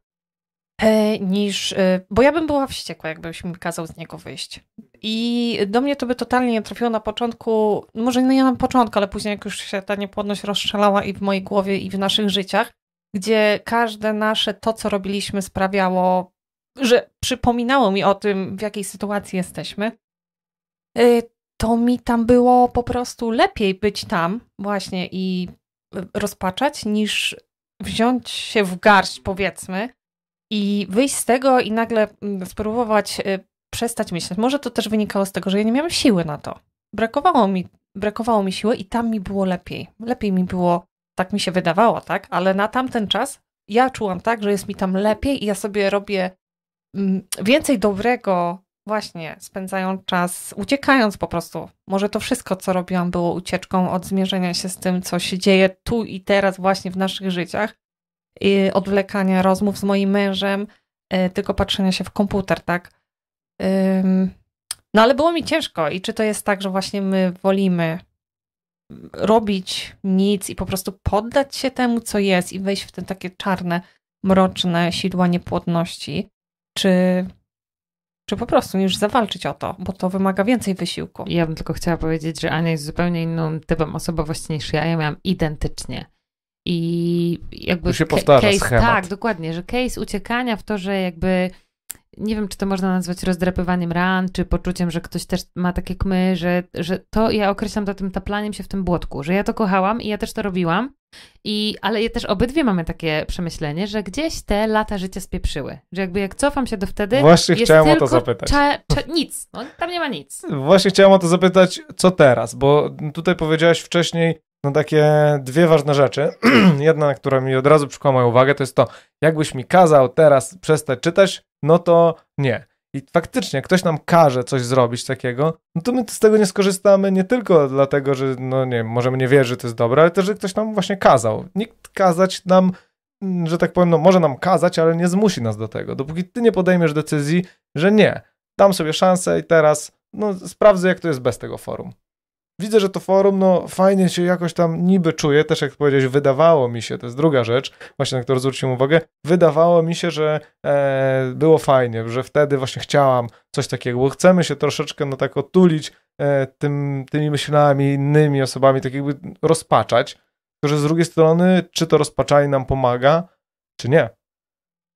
e, niż. E, bo ja bym była wściekła, jakbyś mi kazał z niego wyjść. I do mnie to by totalnie nie trafiło na początku, no może nie na początku, ale później, jak już się ta niepłodność rozstrzelała i w mojej głowie, i w naszych życiach, gdzie każde nasze to, co robiliśmy, sprawiało, że przypominało mi o tym, w jakiej sytuacji jesteśmy e, to mi tam było po prostu lepiej być tam właśnie i e, rozpaczać, niż wziąć się w garść, powiedzmy, i wyjść z tego i nagle mm, spróbować e, przestać myśleć. Może to też wynikało z tego, że ja nie miałam siły na to. Brakowało mi, brakowało mi siły i tam mi było lepiej. Lepiej mi było, tak mi się wydawało, tak? Ale na tamten czas ja czułam tak, że jest mi tam lepiej i ja sobie robię mm, więcej dobrego właśnie spędzają czas uciekając po prostu. Może to wszystko, co robiłam, było ucieczką od zmierzenia się z tym, co się dzieje tu i teraz, właśnie w naszych życiach, I odwlekania rozmów z moim mężem, y, tylko patrzenia się w komputer, tak? No ale było mi ciężko i czy to jest tak, że właśnie my wolimy robić nic i po prostu poddać się temu, co jest i wejść w te takie czarne, mroczne sidła niepłodności, czy czy po prostu już zawalczyć o to, bo to wymaga więcej wysiłku. Ja bym tylko chciała powiedzieć, że Ania jest zupełnie inną typem osobowości niż ja. Ja miałam identycznie. I jakby. Tu się powtarza case, schemat. Tak, dokładnie, że case uciekania w to, że jakby. Nie wiem, czy to można nazwać rozdrapywaniem ran, czy poczuciem, że ktoś też ma tak jak my, że, że to ja określam to tym taplaniem się w tym błotku, że ja to kochałam i ja też to robiłam, i, ale też obydwie mamy takie przemyślenie, że gdzieś te lata życia spieprzyły. Że jakby jak cofam się do wtedy. Właśnie chciałem o to zapytać. Cza, cza, nic, no, tam nie ma nic. Właśnie chciałem o to zapytać, co teraz? Bo tutaj powiedziałaś wcześniej no, takie dwie ważne rzeczy. (clears throat) Jedna, która mi od razu przykuła moją uwagę, to jest to, jakbyś mi kazał teraz przestać czytać, no to nie i faktycznie ktoś nam każe coś zrobić takiego, no to my z tego nie skorzystamy nie tylko dlatego, że no nie wiem, możemy nie wierzyć, że to jest dobre, ale też, że ktoś nam właśnie kazał. Nikt kazać nam, mm, że tak powiem, no może nam kazać, ale nie zmusi nas do tego. Dopóki ty nie podejmiesz decyzji, że nie, dam sobie szansę i teraz no, sprawdzę, jak to jest bez tego forum. Widzę, że to forum, no fajnie się jakoś tam niby czuję, też jak powiedziałeś, wydawało mi się, to jest druga rzecz, właśnie na którą zwróciłem uwagę, wydawało mi się, że e, było fajnie, że wtedy właśnie chciałam coś takiego, chcemy się troszeczkę no tak otulić e, tym, tymi myślami, innymi osobami, tak jakby rozpaczać, którzy że z drugiej strony, czy to rozpaczanie nam pomaga, czy nie.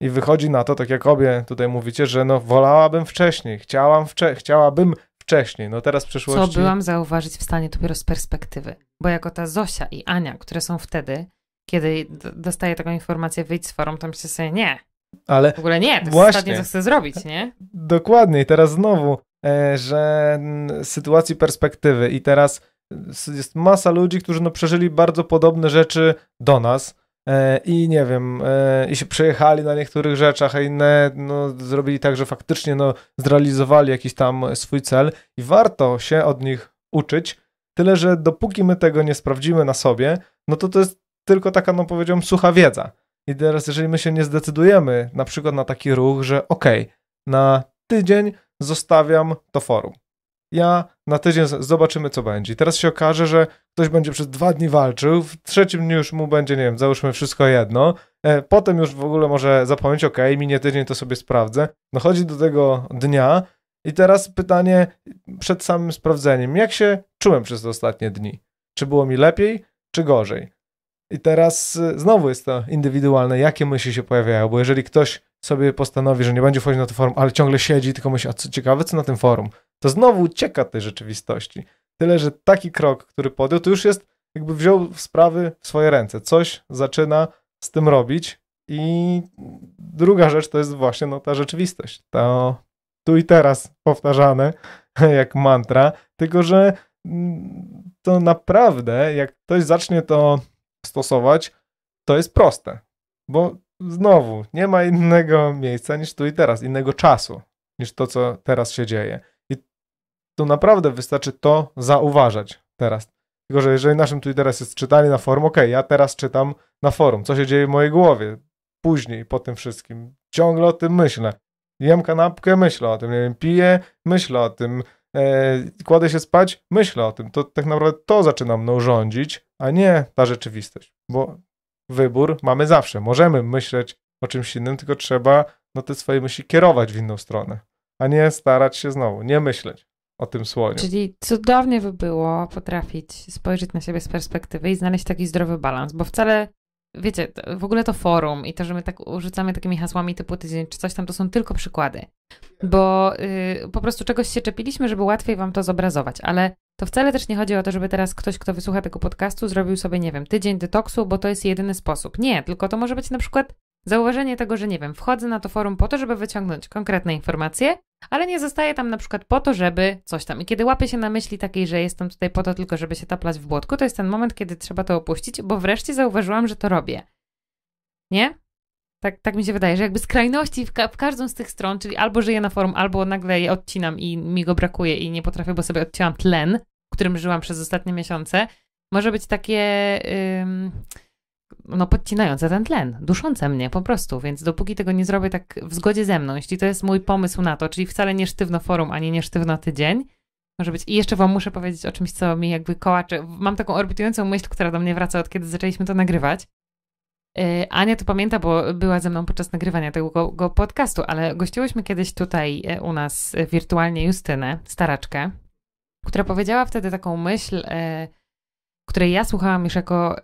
I wychodzi na to, tak jak obie tutaj mówicie, że no wolałabym wcześniej, chciałam wcze chciałabym wcześniej. No teraz w przyszłości... Co byłam zauważyć w stanie dopiero z perspektywy. Bo jako ta Zosia i Ania, które są wtedy, kiedy dostaję taką informację, wyjdź z forum, tam się sobie nie. Ale w ogóle nie, to jest ostatnie, co chcę zrobić, nie? Dokładnie. I teraz znowu, e, że sytuacji perspektywy i teraz e, jest masa ludzi, którzy no przeżyli bardzo podobne rzeczy do nas, E, i nie wiem, e, i się przejechali na niektórych rzeczach, a inne no, zrobili tak, że faktycznie no, zrealizowali jakiś tam swój cel i warto się od nich uczyć, tyle że dopóki my tego nie sprawdzimy na sobie, no to to jest tylko taka, no powiedziałbym, sucha wiedza. I teraz, jeżeli my się nie zdecydujemy na przykład na taki ruch, że ok, na tydzień zostawiam to forum, ja na tydzień zobaczymy, co będzie. I teraz się okaże, że ktoś będzie przez dwa dni walczył, w trzecim dniu już mu będzie, nie wiem, załóżmy wszystko jedno, e, potem już w ogóle może zapomnieć, ok, minie tydzień, to sobie sprawdzę. No chodzi do tego dnia i teraz pytanie przed samym sprawdzeniem, jak się czułem przez te ostatnie dni? Czy było mi lepiej, czy gorzej? I teraz e, znowu jest to indywidualne, jakie myśli się pojawiają, bo jeżeli ktoś sobie postanowi, że nie będzie wchodzić na to forum, ale ciągle siedzi, tylko myśli, a co ciekawe, co na tym forum, to znowu ucieka tej rzeczywistości. Tyle, że taki krok, który podjął, to już jest jakby wziął sprawy w swoje ręce. Coś zaczyna z tym robić i druga rzecz to jest właśnie no, ta rzeczywistość. To tu i teraz powtarzane (laughs) jak mantra, tylko że mm, to naprawdę, jak ktoś zacznie to stosować, to jest proste, bo znowu nie ma innego miejsca niż tu i teraz, innego czasu niż to, co teraz się dzieje. I tu naprawdę wystarczy to zauważać teraz. Tylko, że jeżeli naszym tu i teraz jest czytanie na forum, ok, ja teraz czytam na forum, co się dzieje w mojej głowie, później po tym wszystkim, ciągle o tym myślę. Jem kanapkę, myślę o tym, nie wiem, piję, myślę o tym, e, kładę się spać, myślę o tym. To tak naprawdę to zaczyna mną rządzić, a nie ta rzeczywistość. Bo wybór mamy zawsze. Możemy myśleć o czymś innym, tylko trzeba no, te swoje myśli kierować w inną stronę, a nie starać się znowu, nie myśleć o tym słoniu. Czyli cudownie by było potrafić spojrzeć na siebie z perspektywy i znaleźć taki zdrowy balans, bo wcale wiecie, w ogóle to forum i to, że my tak rzucamy takimi hasłami typu tydzień czy coś tam, to są tylko przykłady. Bo y, po prostu czegoś się czepiliśmy, żeby łatwiej wam to zobrazować, ale to wcale też nie chodzi o to, żeby teraz ktoś, kto wysłucha tego podcastu, zrobił sobie, nie wiem, tydzień detoksu, bo to jest jedyny sposób. Nie, tylko to może być na przykład Zauważenie tego, że nie wiem, wchodzę na to forum po to, żeby wyciągnąć konkretne informacje, ale nie zostaję tam na przykład po to, żeby coś tam. I kiedy łapię się na myśli takiej, że jestem tutaj po to tylko, żeby się taplać w błotku, to jest ten moment, kiedy trzeba to opuścić, bo wreszcie zauważyłam, że to robię. Nie? Tak, tak mi się wydaje, że jakby skrajności w, ka w każdą z tych stron, czyli albo żyję na forum, albo nagle je odcinam i mi go brakuje i nie potrafię, bo sobie odcięłam tlen, którym żyłam przez ostatnie miesiące, może być takie. Yy no, podcinające ten tlen, duszące mnie po prostu, więc dopóki tego nie zrobię tak w zgodzie ze mną, jeśli to jest mój pomysł na to, czyli wcale nie sztywno forum, ani nie sztywno tydzień, może być. I jeszcze wam muszę powiedzieć o czymś, co mi jakby kołacze. Mam taką orbitującą myśl, która do mnie wraca od kiedy zaczęliśmy to nagrywać. Yy, Ania to pamięta, bo była ze mną podczas nagrywania tego podcastu, ale gościłyśmy kiedyś tutaj e, u nas e, wirtualnie Justynę, staraczkę, która powiedziała wtedy taką myśl, e, której ja słuchałam już jako y,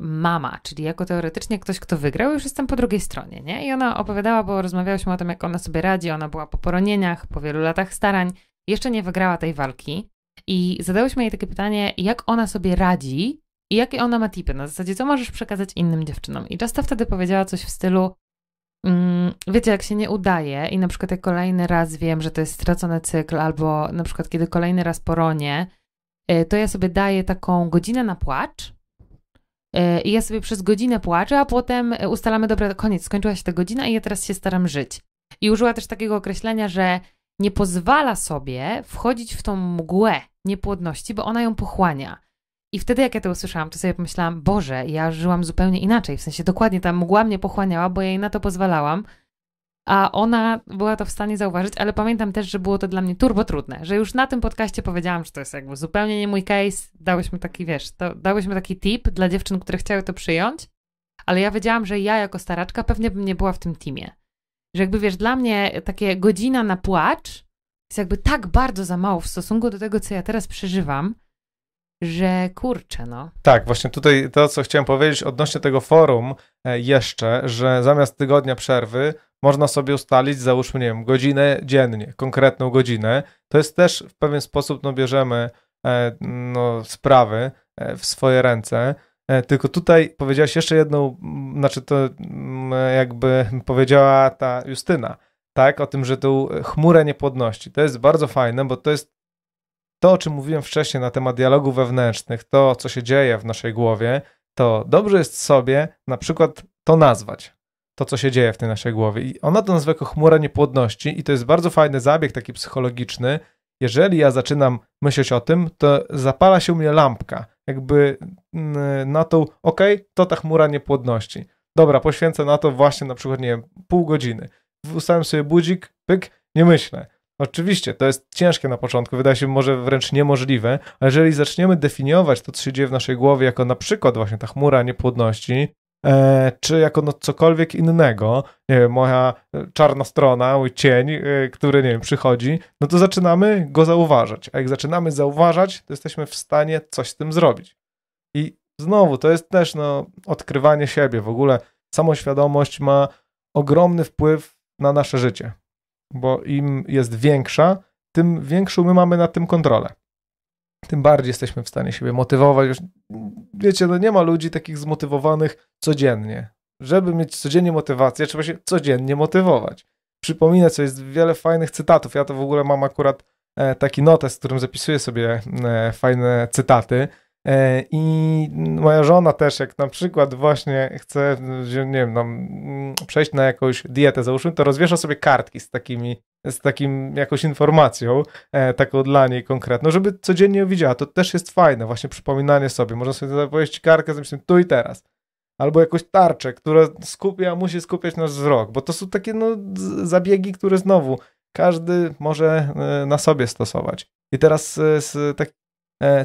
mama, czyli jako teoretycznie ktoś, kto wygrał, już jestem po drugiej stronie, nie? I ona opowiadała, bo rozmawiałyśmy o tym, jak ona sobie radzi, ona była po poronieniach, po wielu latach starań, jeszcze nie wygrała tej walki i zadałyśmy jej takie pytanie, jak ona sobie radzi i jakie ona ma tipy, na zasadzie, co możesz przekazać innym dziewczynom. I Justa wtedy powiedziała coś w stylu, mm, wiecie, jak się nie udaje i na przykład jak kolejny raz wiem, że to jest stracony cykl albo na przykład kiedy kolejny raz poronię, E, to ja sobie daję taką godzinę na płacz. E, I ja sobie przez godzinę płaczę, a potem e, ustalamy, dobra, koniec, skończyła się ta godzina i ja teraz się staram żyć. I użyła też takiego określenia, że nie pozwala sobie wchodzić w tą mgłę niepłodności, bo ona ją pochłania. I wtedy, jak ja to usłyszałam, to sobie pomyślałam, Boże, ja żyłam zupełnie inaczej. W sensie dokładnie ta mgła mnie pochłaniała, bo ja jej na to pozwalałam a ona była to w stanie zauważyć, ale pamiętam też, że było to dla mnie turbo trudne, że już na tym podcaście powiedziałam, że to jest jakby zupełnie nie mój case, dałyśmy taki, wiesz, to, dałyśmy taki tip dla dziewczyn, które chciały to przyjąć, ale ja wiedziałam, że ja jako staraczka pewnie bym nie była w tym teamie. Że jakby, wiesz, dla mnie takie godzina na płacz jest jakby tak bardzo za mało w stosunku do tego, co ja teraz przeżywam, że kurczę, no. Tak, właśnie tutaj to, co chciałem powiedzieć odnośnie tego forum e, jeszcze, że zamiast tygodnia przerwy można sobie ustalić, załóżmy, nie wiem, godzinę dziennie, konkretną godzinę. To jest też w pewien sposób, no bierzemy e, no, sprawy e, w swoje ręce. E, tylko tutaj powiedziałaś jeszcze jedną, znaczy to jakby powiedziała ta Justyna, tak, o tym, że tą chmurę niepłodności. To jest bardzo fajne, bo to jest to, o czym mówiłem wcześniej na temat dialogów wewnętrznych, to, co się dzieje w naszej głowie, to dobrze jest sobie na przykład to nazwać to, co się dzieje w tej naszej głowie. I ona to nazywa jako chmura niepłodności, i to jest bardzo fajny zabieg taki psychologiczny. Jeżeli ja zaczynam myśleć o tym, to zapala się u mnie lampka, jakby mm, na tą, ok, to ta chmura niepłodności. Dobra, poświęcę na to właśnie na przykład, nie wiem, pół godziny. Ustawiam sobie budzik, pyk, nie myślę. Oczywiście, to jest ciężkie na początku, wydaje się może wręcz niemożliwe, ale jeżeli zaczniemy definiować to, co się dzieje w naszej głowie, jako na przykład właśnie ta chmura niepłodności, E, czy jako no cokolwiek innego, nie wiem, moja e, czarna strona, mój cień, e, który, nie wiem, przychodzi, no to zaczynamy go zauważać. A jak zaczynamy zauważać, to jesteśmy w stanie coś z tym zrobić. I znowu, to jest też no, odkrywanie siebie. W ogóle samoświadomość ma ogromny wpływ na nasze życie, bo im jest większa, tym większą my mamy nad tym kontrolę tym bardziej jesteśmy w stanie siebie motywować. Już, wiecie, no nie ma ludzi takich zmotywowanych codziennie. Żeby mieć codziennie motywację, trzeba się codziennie motywować. Przypominać co jest wiele fajnych cytatów. Ja to w ogóle mam akurat e, taki notes, w którym zapisuję sobie e, fajne cytaty. E, I moja żona też, jak na przykład właśnie chce, nie wiem, no, przejść na jakąś dietę, załóżmy, to rozwiesza sobie kartki z takimi, z takim jakąś informacją, e, taką dla niej konkretną, żeby codziennie ją widziała. To też jest fajne, właśnie przypominanie sobie. Można sobie powiedzieć kartkę z myślą tu i teraz albo jakąś tarczę, która skupia, musi skupiać nasz wzrok, bo to są takie no, zabiegi, które znowu każdy może e, na sobie stosować. I teraz z, z takich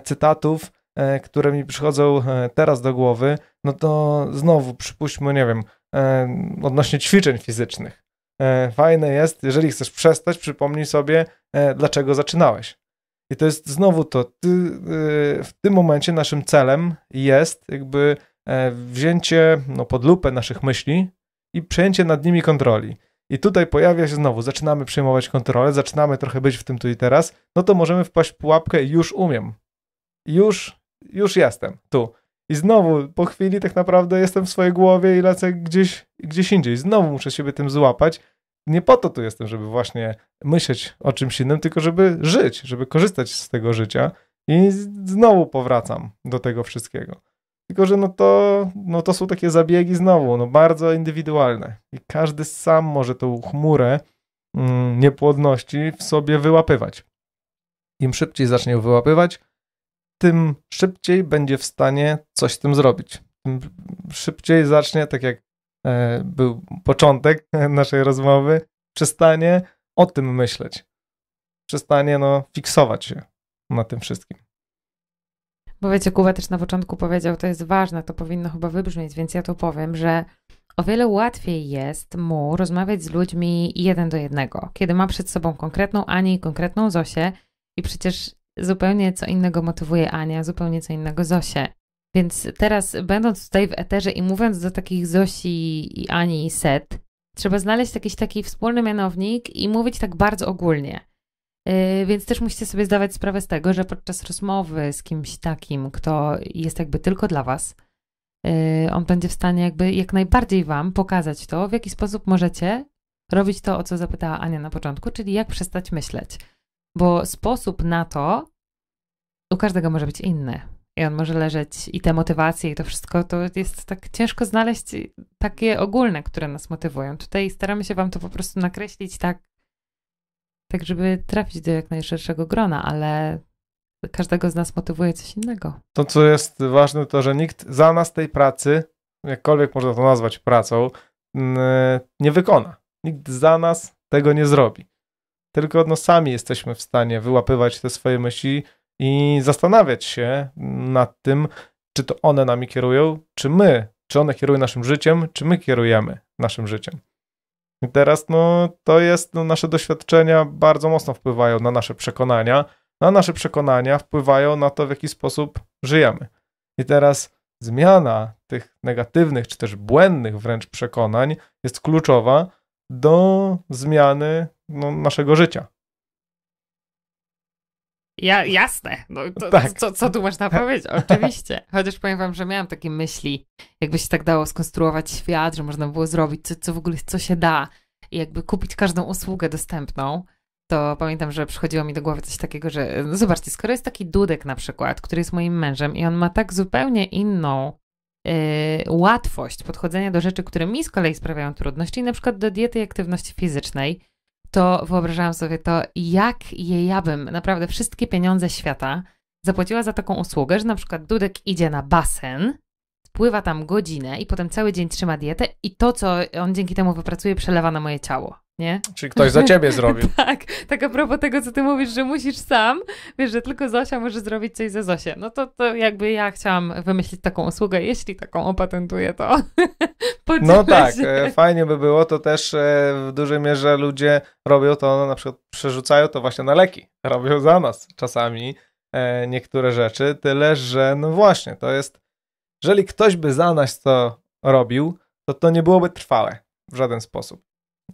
cytatów E, które mi przychodzą e, teraz do głowy, no to znowu przypuśćmy, nie wiem, e, odnośnie ćwiczeń fizycznych. Fajne jest, jeżeli chcesz przestać, przypomnij sobie, dlaczego zaczynałeś. I to jest znowu to, ty, w tym momencie naszym celem jest jakby wzięcie no, pod lupę naszych myśli i przejęcie nad nimi kontroli. I tutaj pojawia się znowu, zaczynamy przejmować kontrolę, zaczynamy trochę być w tym tu i teraz, no to możemy wpaść w pułapkę już umiem. Już już jestem tu. I znowu po chwili tak naprawdę jestem w swojej głowie i lecę gdzieś, gdzieś indziej. Znowu muszę siebie tym złapać. Nie po to tu jestem, żeby właśnie myśleć o czymś innym, tylko żeby żyć, żeby korzystać z tego życia. I znowu powracam do tego wszystkiego. Tylko, że no to, no to są takie zabiegi znowu, no bardzo indywidualne. I każdy sam może tą chmurę mm, niepłodności w sobie wyłapywać. Im szybciej zacznie wyłapywać, tym szybciej będzie w stanie coś z tym zrobić. Tym szybciej zacznie, tak jak e, był początek (laughs) naszej rozmowy, przestanie o tym myśleć. Przestanie no, fiksować się na tym wszystkim. Bo wiecie, Kuba też na początku powiedział, to jest ważne, to powinno chyba wybrzmieć, więc ja to powiem, że o wiele łatwiej jest mu rozmawiać z ludźmi jeden do jednego, kiedy ma przed sobą konkretną Anię i konkretną Zosię i przecież zupełnie co innego motywuje Ania, zupełnie co innego Zosię. Więc teraz, będąc tutaj w eterze i mówiąc do takich Zosi i Ani i Set, trzeba znaleźć jakiś taki wspólny mianownik i mówić tak bardzo ogólnie. Yy, więc też musicie sobie zdawać sprawę z tego, że podczas rozmowy z kimś takim, kto jest jakby tylko dla Was, yy, on będzie w stanie jakby jak najbardziej Wam pokazać to, w jaki sposób możecie robić to, o co zapytała Ania na początku, czyli jak przestać myśleć bo sposób na to u każdego może być inny. I on może leżeć, i te motywacje, i to wszystko, to jest tak ciężko znaleźć takie ogólne, które nas motywują. Tutaj staramy się Wam to po prostu nakreślić tak, tak żeby trafić do jak najszerszego grona, ale każdego z nas motywuje coś innego. To, co jest ważne, to, że nikt za nas tej pracy, jakkolwiek można to nazwać pracą, nie wykona. Nikt za nas tego nie zrobi tylko no, sami jesteśmy w stanie wyłapywać te swoje myśli i zastanawiać się nad tym, czy to one nami kierują, czy my, czy one kierują naszym życiem, czy my kierujemy naszym życiem. I teraz no, to jest, no, nasze doświadczenia bardzo mocno wpływają na nasze przekonania, a nasze przekonania wpływają na to, w jaki sposób żyjemy. I teraz zmiana tych negatywnych, czy też błędnych wręcz przekonań jest kluczowa, do zmiany no, naszego życia. Ja, jasne. No, to, (laughs) tak. co, co tu można powiedzieć? Oczywiście. Chociaż powiem wam, że miałam takie myśli, jakby się tak dało skonstruować świat, że można było zrobić, co, co w ogóle, co się da. I jakby kupić każdą usługę dostępną, to pamiętam, że przychodziło mi do głowy coś takiego, że no zobaczcie, skoro jest taki Dudek na przykład, który jest moim mężem i on ma tak zupełnie inną E, łatwość podchodzenia do rzeczy, które mi z kolei sprawiają trudności, na przykład do diety i aktywności fizycznej, to wyobrażałam sobie to, jak je ja bym naprawdę wszystkie pieniądze świata zapłaciła za taką usługę, że na przykład Dudek idzie na basen, spływa tam godzinę i potem cały dzień trzyma dietę i to, co on dzięki temu wypracuje, przelewa na moje ciało nie? Czy ktoś za ciebie zrobił. (laughs) tak, tak a propos tego, co ty mówisz, że musisz sam, wiesz, że tylko Zosia może zrobić coś ze Zosię. No to, to jakby ja chciałam wymyślić taką usługę, jeśli taką opatentuję, to (laughs) No tak, się. E, fajnie by było, to też e, w dużej mierze ludzie robią to, na przykład przerzucają to właśnie na leki, (laughs) robią za nas czasami e, niektóre rzeczy, tyle, że no właśnie, to jest, jeżeli ktoś by za nas to robił, to to nie byłoby trwale w żaden sposób.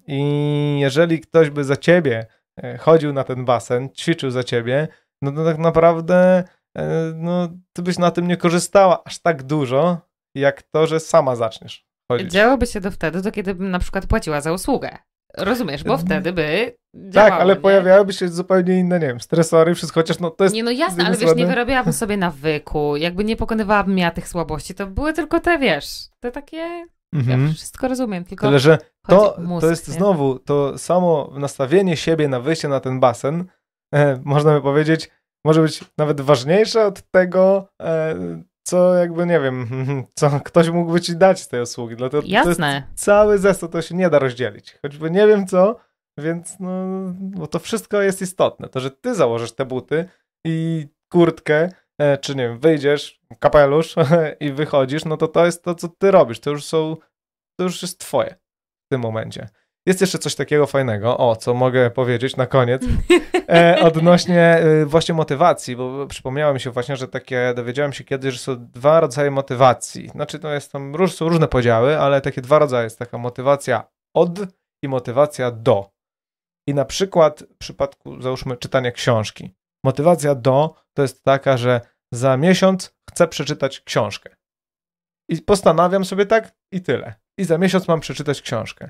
I jeżeli ktoś by za ciebie e, chodził na ten basen, ćwiczył za ciebie, no to tak naprawdę e, no, ty byś na tym nie korzystała aż tak dużo, jak to, że sama zaczniesz chodzić. Działoby się to wtedy, to kiedy bym na przykład płaciła za usługę. Rozumiesz, bo e, wtedy by tak, działało, Tak, ale nie? pojawiałyby się zupełnie inne, nie wiem, stresory, wszystko, chociaż no to jest... Nie, no jasne, ale wiesz, nie wyrabiałabym sobie nawyku, jakby nie pokonywałabym ja tych słabości, to były tylko te, wiesz, te takie... Mhm. Ja wszystko rozumiem, tylko... Tyle, że to, mózg, to jest nie? znowu to samo nastawienie siebie na wyjście na ten basen, e, można by powiedzieć, może być nawet ważniejsze od tego, e, co jakby, nie wiem, (laughs) co ktoś mógłby ci dać z tej usługi. Dlatego Jasne. cały zestaw to się nie da rozdzielić. Choćby nie wiem co, więc no, bo to wszystko jest istotne. To, że ty założysz te buty i kurtkę, e, czy nie wiem, wyjdziesz, kapelusz (laughs) i wychodzisz, no to to jest to, co ty robisz. To już są, to już jest twoje tym momencie. Jest jeszcze coś takiego fajnego, o co mogę powiedzieć na koniec, (laughs) e, odnośnie e, właśnie motywacji, bo przypomniało mi się właśnie, że takie dowiedziałem się kiedyś, że są dwa rodzaje motywacji. Znaczy, to no, jest tam są różne podziały, ale takie dwa rodzaje. Jest taka motywacja od i motywacja do. I na przykład w przypadku, załóżmy, czytania książki. Motywacja do to jest taka, że za miesiąc chcę przeczytać książkę. I postanawiam sobie tak i tyle i za miesiąc mam przeczytać książkę.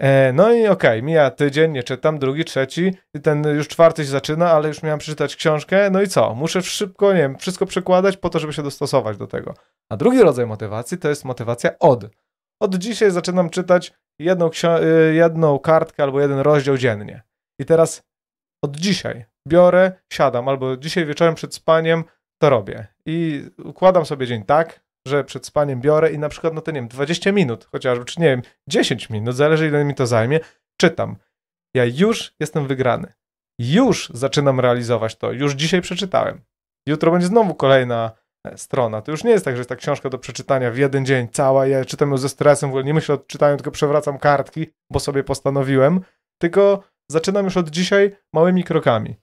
E, no i okej, okay, mija tydzień, nie czytam, drugi, trzeci, ten już czwarty się zaczyna, ale już miałem przeczytać książkę, no i co? Muszę szybko, nie wiem, wszystko przekładać po to, żeby się dostosować do tego. A drugi rodzaj motywacji to jest motywacja od. Od dzisiaj zaczynam czytać jedną, e, jedną kartkę albo jeden rozdział dziennie. I teraz od dzisiaj biorę, siadam, albo dzisiaj wieczorem przed spaniem to robię. I układam sobie dzień tak, że przed spaniem biorę i na przykład, no to nie wiem, 20 minut chociażby, czy nie wiem, 10 minut, zależy ile mi to zajmie, czytam. Ja już jestem wygrany. Już zaczynam realizować to. Już dzisiaj przeczytałem. Jutro będzie znowu kolejna e, strona. To już nie jest tak, że jest ta książka do przeczytania w jeden dzień cała. Ja czytam ją ze stresem, w ogóle nie myślę o czytaniu, tylko przewracam kartki, bo sobie postanowiłem. Tylko zaczynam już od dzisiaj małymi krokami.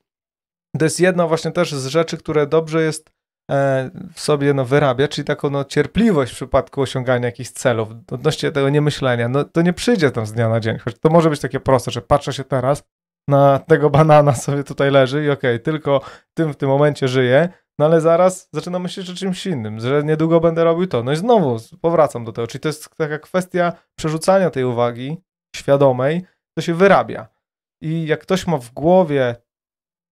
To jest jedna właśnie też z rzeczy, które dobrze jest E, w sobie no, wyrabia, czyli taką no, cierpliwość w przypadku osiągania jakichś celów, odnośnie tego niemyślenia, no to nie przyjdzie tam z dnia na dzień. Choć to może być takie proste, że patrzę się teraz na tego banana (laughs) sobie tutaj leży i okej, okay, tylko tym w tym momencie żyję, no ale zaraz zaczynam myśleć o czymś innym, że niedługo będę robił to. No i znowu powracam do tego, czyli to jest taka kwestia przerzucania tej uwagi świadomej, to się wyrabia. I jak ktoś ma w głowie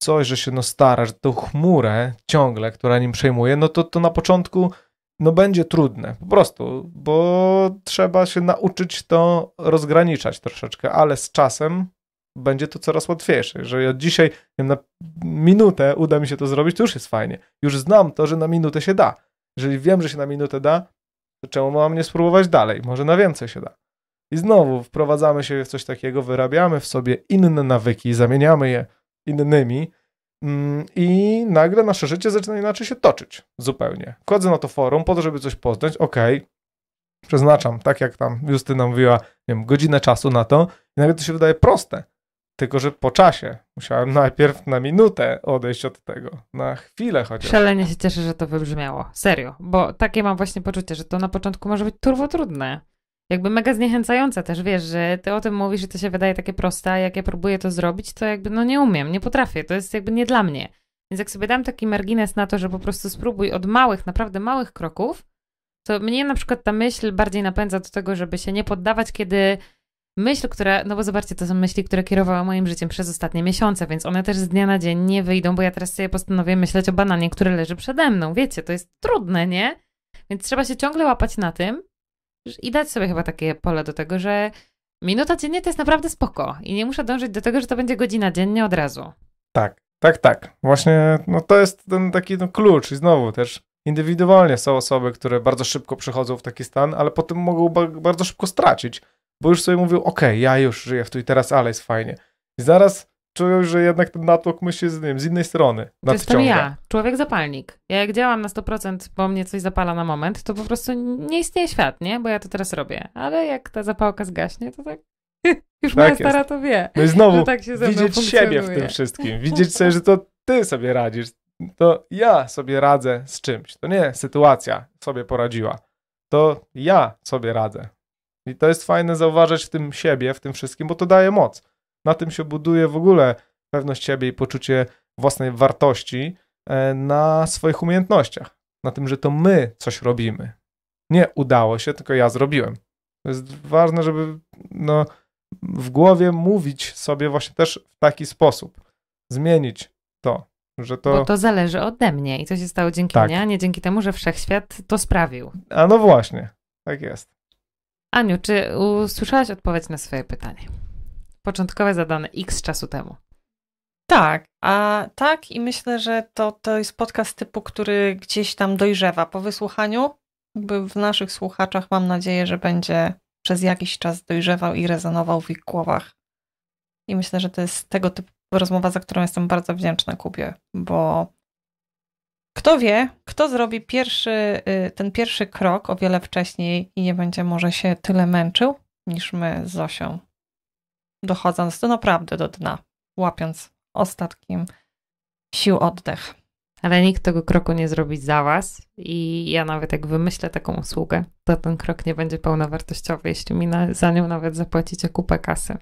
coś, że się no starasz, tą chmurę ciągle, która nim przejmuje, no to, to na początku no będzie trudne, po prostu, bo trzeba się nauczyć to rozgraniczać troszeczkę, ale z czasem będzie to coraz łatwiejsze. Jeżeli od dzisiaj wiem, na minutę uda mi się to zrobić, to już jest fajnie. Już znam to, że na minutę się da. Jeżeli wiem, że się na minutę da, to czemu mam nie spróbować dalej? Może na więcej się da. I znowu wprowadzamy się w coś takiego, wyrabiamy w sobie inne nawyki, zamieniamy je innymi. Mm, I nagle nasze życie zaczyna inaczej się toczyć zupełnie. Wchodzę na to forum po to, żeby coś poznać. Okej, okay. przeznaczam, tak jak tam Justyna mówiła, nie wiem, godzinę czasu na to. I nagle to się wydaje proste. Tylko, że po czasie musiałem (laughs) najpierw na minutę odejść od tego, na chwilę chociaż. Szalenie się cieszę, że to wybrzmiało. Serio, bo takie mam właśnie poczucie, że to na początku może być turwo trudne jakby mega zniechęcające też, wiesz, że ty o tym mówisz że to się wydaje takie proste, a jak ja próbuję to zrobić, to jakby no nie umiem, nie potrafię, to jest jakby nie dla mnie. Więc jak sobie dam taki margines na to, że po prostu spróbuj od małych, naprawdę małych kroków, to mnie na przykład ta myśl bardziej napędza do tego, żeby się nie poddawać, kiedy myśl, która, no bo zobaczcie, to są myśli, które kierowały moim życiem przez ostatnie miesiące, więc one też z dnia na dzień nie wyjdą, bo ja teraz sobie postanowię myśleć o bananie, które leży przede mną. Wiecie, to jest trudne, nie? Więc trzeba się ciągle łapać na tym, i dać sobie chyba takie pole do tego, że minuta dziennie to jest naprawdę spoko i nie muszę dążyć do tego, że to będzie godzina dziennie od razu. Tak, tak, tak. Właśnie no to jest ten taki no, klucz i znowu też indywidualnie są osoby, które bardzo szybko przychodzą w taki stan, ale potem mogą ba bardzo szybko stracić, bo już sobie mówią, ok, ja już żyję w tu i teraz, ale jest fajnie. I zaraz czuję, że jednak ten natłok musi z, wiem, z innej strony To jestem ja, człowiek zapalnik. Ja jak działam na 100%, bo mnie coś zapala na moment, to po prostu nie istnieje świat, nie? Bo ja to teraz robię. Ale jak ta zapałka zgaśnie, to tak (laughs) już tak moja jest. stara to wie. No i znowu tak widzieć siebie w tym wszystkim. Widzieć sobie, że to ty sobie radzisz. To ja sobie radzę z czymś. To nie sytuacja sobie poradziła. To ja sobie radzę. I to jest fajne zauważyć w tym siebie, w tym wszystkim, bo to daje moc na tym się buduje w ogóle pewność siebie i poczucie własnej wartości e, na swoich umiejętnościach, na tym, że to my coś robimy. Nie udało się, tylko ja zrobiłem. To jest ważne, żeby no, w głowie mówić sobie właśnie też w taki sposób. Zmienić to, że to... Bo to zależy ode mnie i to się stało dzięki tak. mnie, a nie dzięki temu, że wszechświat to sprawił. A no właśnie, tak jest. Aniu, czy usłyszałaś odpowiedź na swoje pytanie? początkowe zadane x czasu temu. Tak, a tak i myślę, że to, to jest podcast typu, który gdzieś tam dojrzewa po wysłuchaniu. W naszych słuchaczach mam nadzieję, że będzie przez jakiś czas dojrzewał i rezonował w ich głowach. I myślę, że to jest tego typu rozmowa, za którą jestem bardzo wdzięczna Kubie, bo kto wie, kto zrobi pierwszy, y, ten pierwszy krok o wiele wcześniej i nie będzie może się tyle męczył niż my z Zosią dochodząc do naprawdę do dna, łapiąc ostatkiem sił oddech. Ale nikt tego kroku nie zrobi za was i ja nawet jak wymyślę taką usługę, to ten krok nie będzie pełnowartościowy, jeśli mi na, za nią nawet zapłacicie kupę kasy.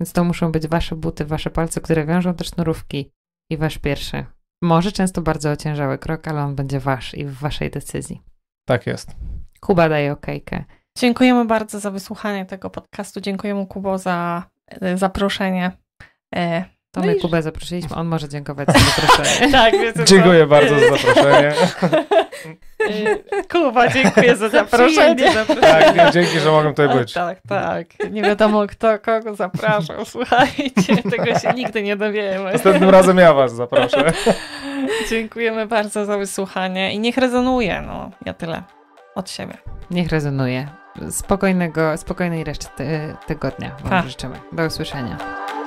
Więc to muszą być wasze buty, wasze palce, które wiążą te sznurówki i wasz pierwszy. Może często bardzo ociężały krok, ale on będzie wasz i w waszej decyzji. Tak jest. Kuba daje okejkę. Dziękujemy bardzo za wysłuchanie tego podcastu. Dziękujemy Kubo za E, zaproszenie. E, to no my Kubę zaprosiliśmy, on może dziękować za zaproszenie. (laughs) tak, Dziękuję to... bardzo za zaproszenie. (laughs) Y, Kuba, dziękuję za (laughs) zaproszenie. Tak, nie, dzięki, że mogłem tutaj być. tak, tak. Nie wiadomo kto kogo zapraszał, słuchajcie, tego się nigdy nie dowiemy. Następnym razem ja was zaproszę. Dziękujemy bardzo za wysłuchanie i niech rezonuje, no, ja tyle od siebie. Niech rezonuje spokojnego, spokojnej reszty e, tygodnia Wam życzymy. Do usłyszenia.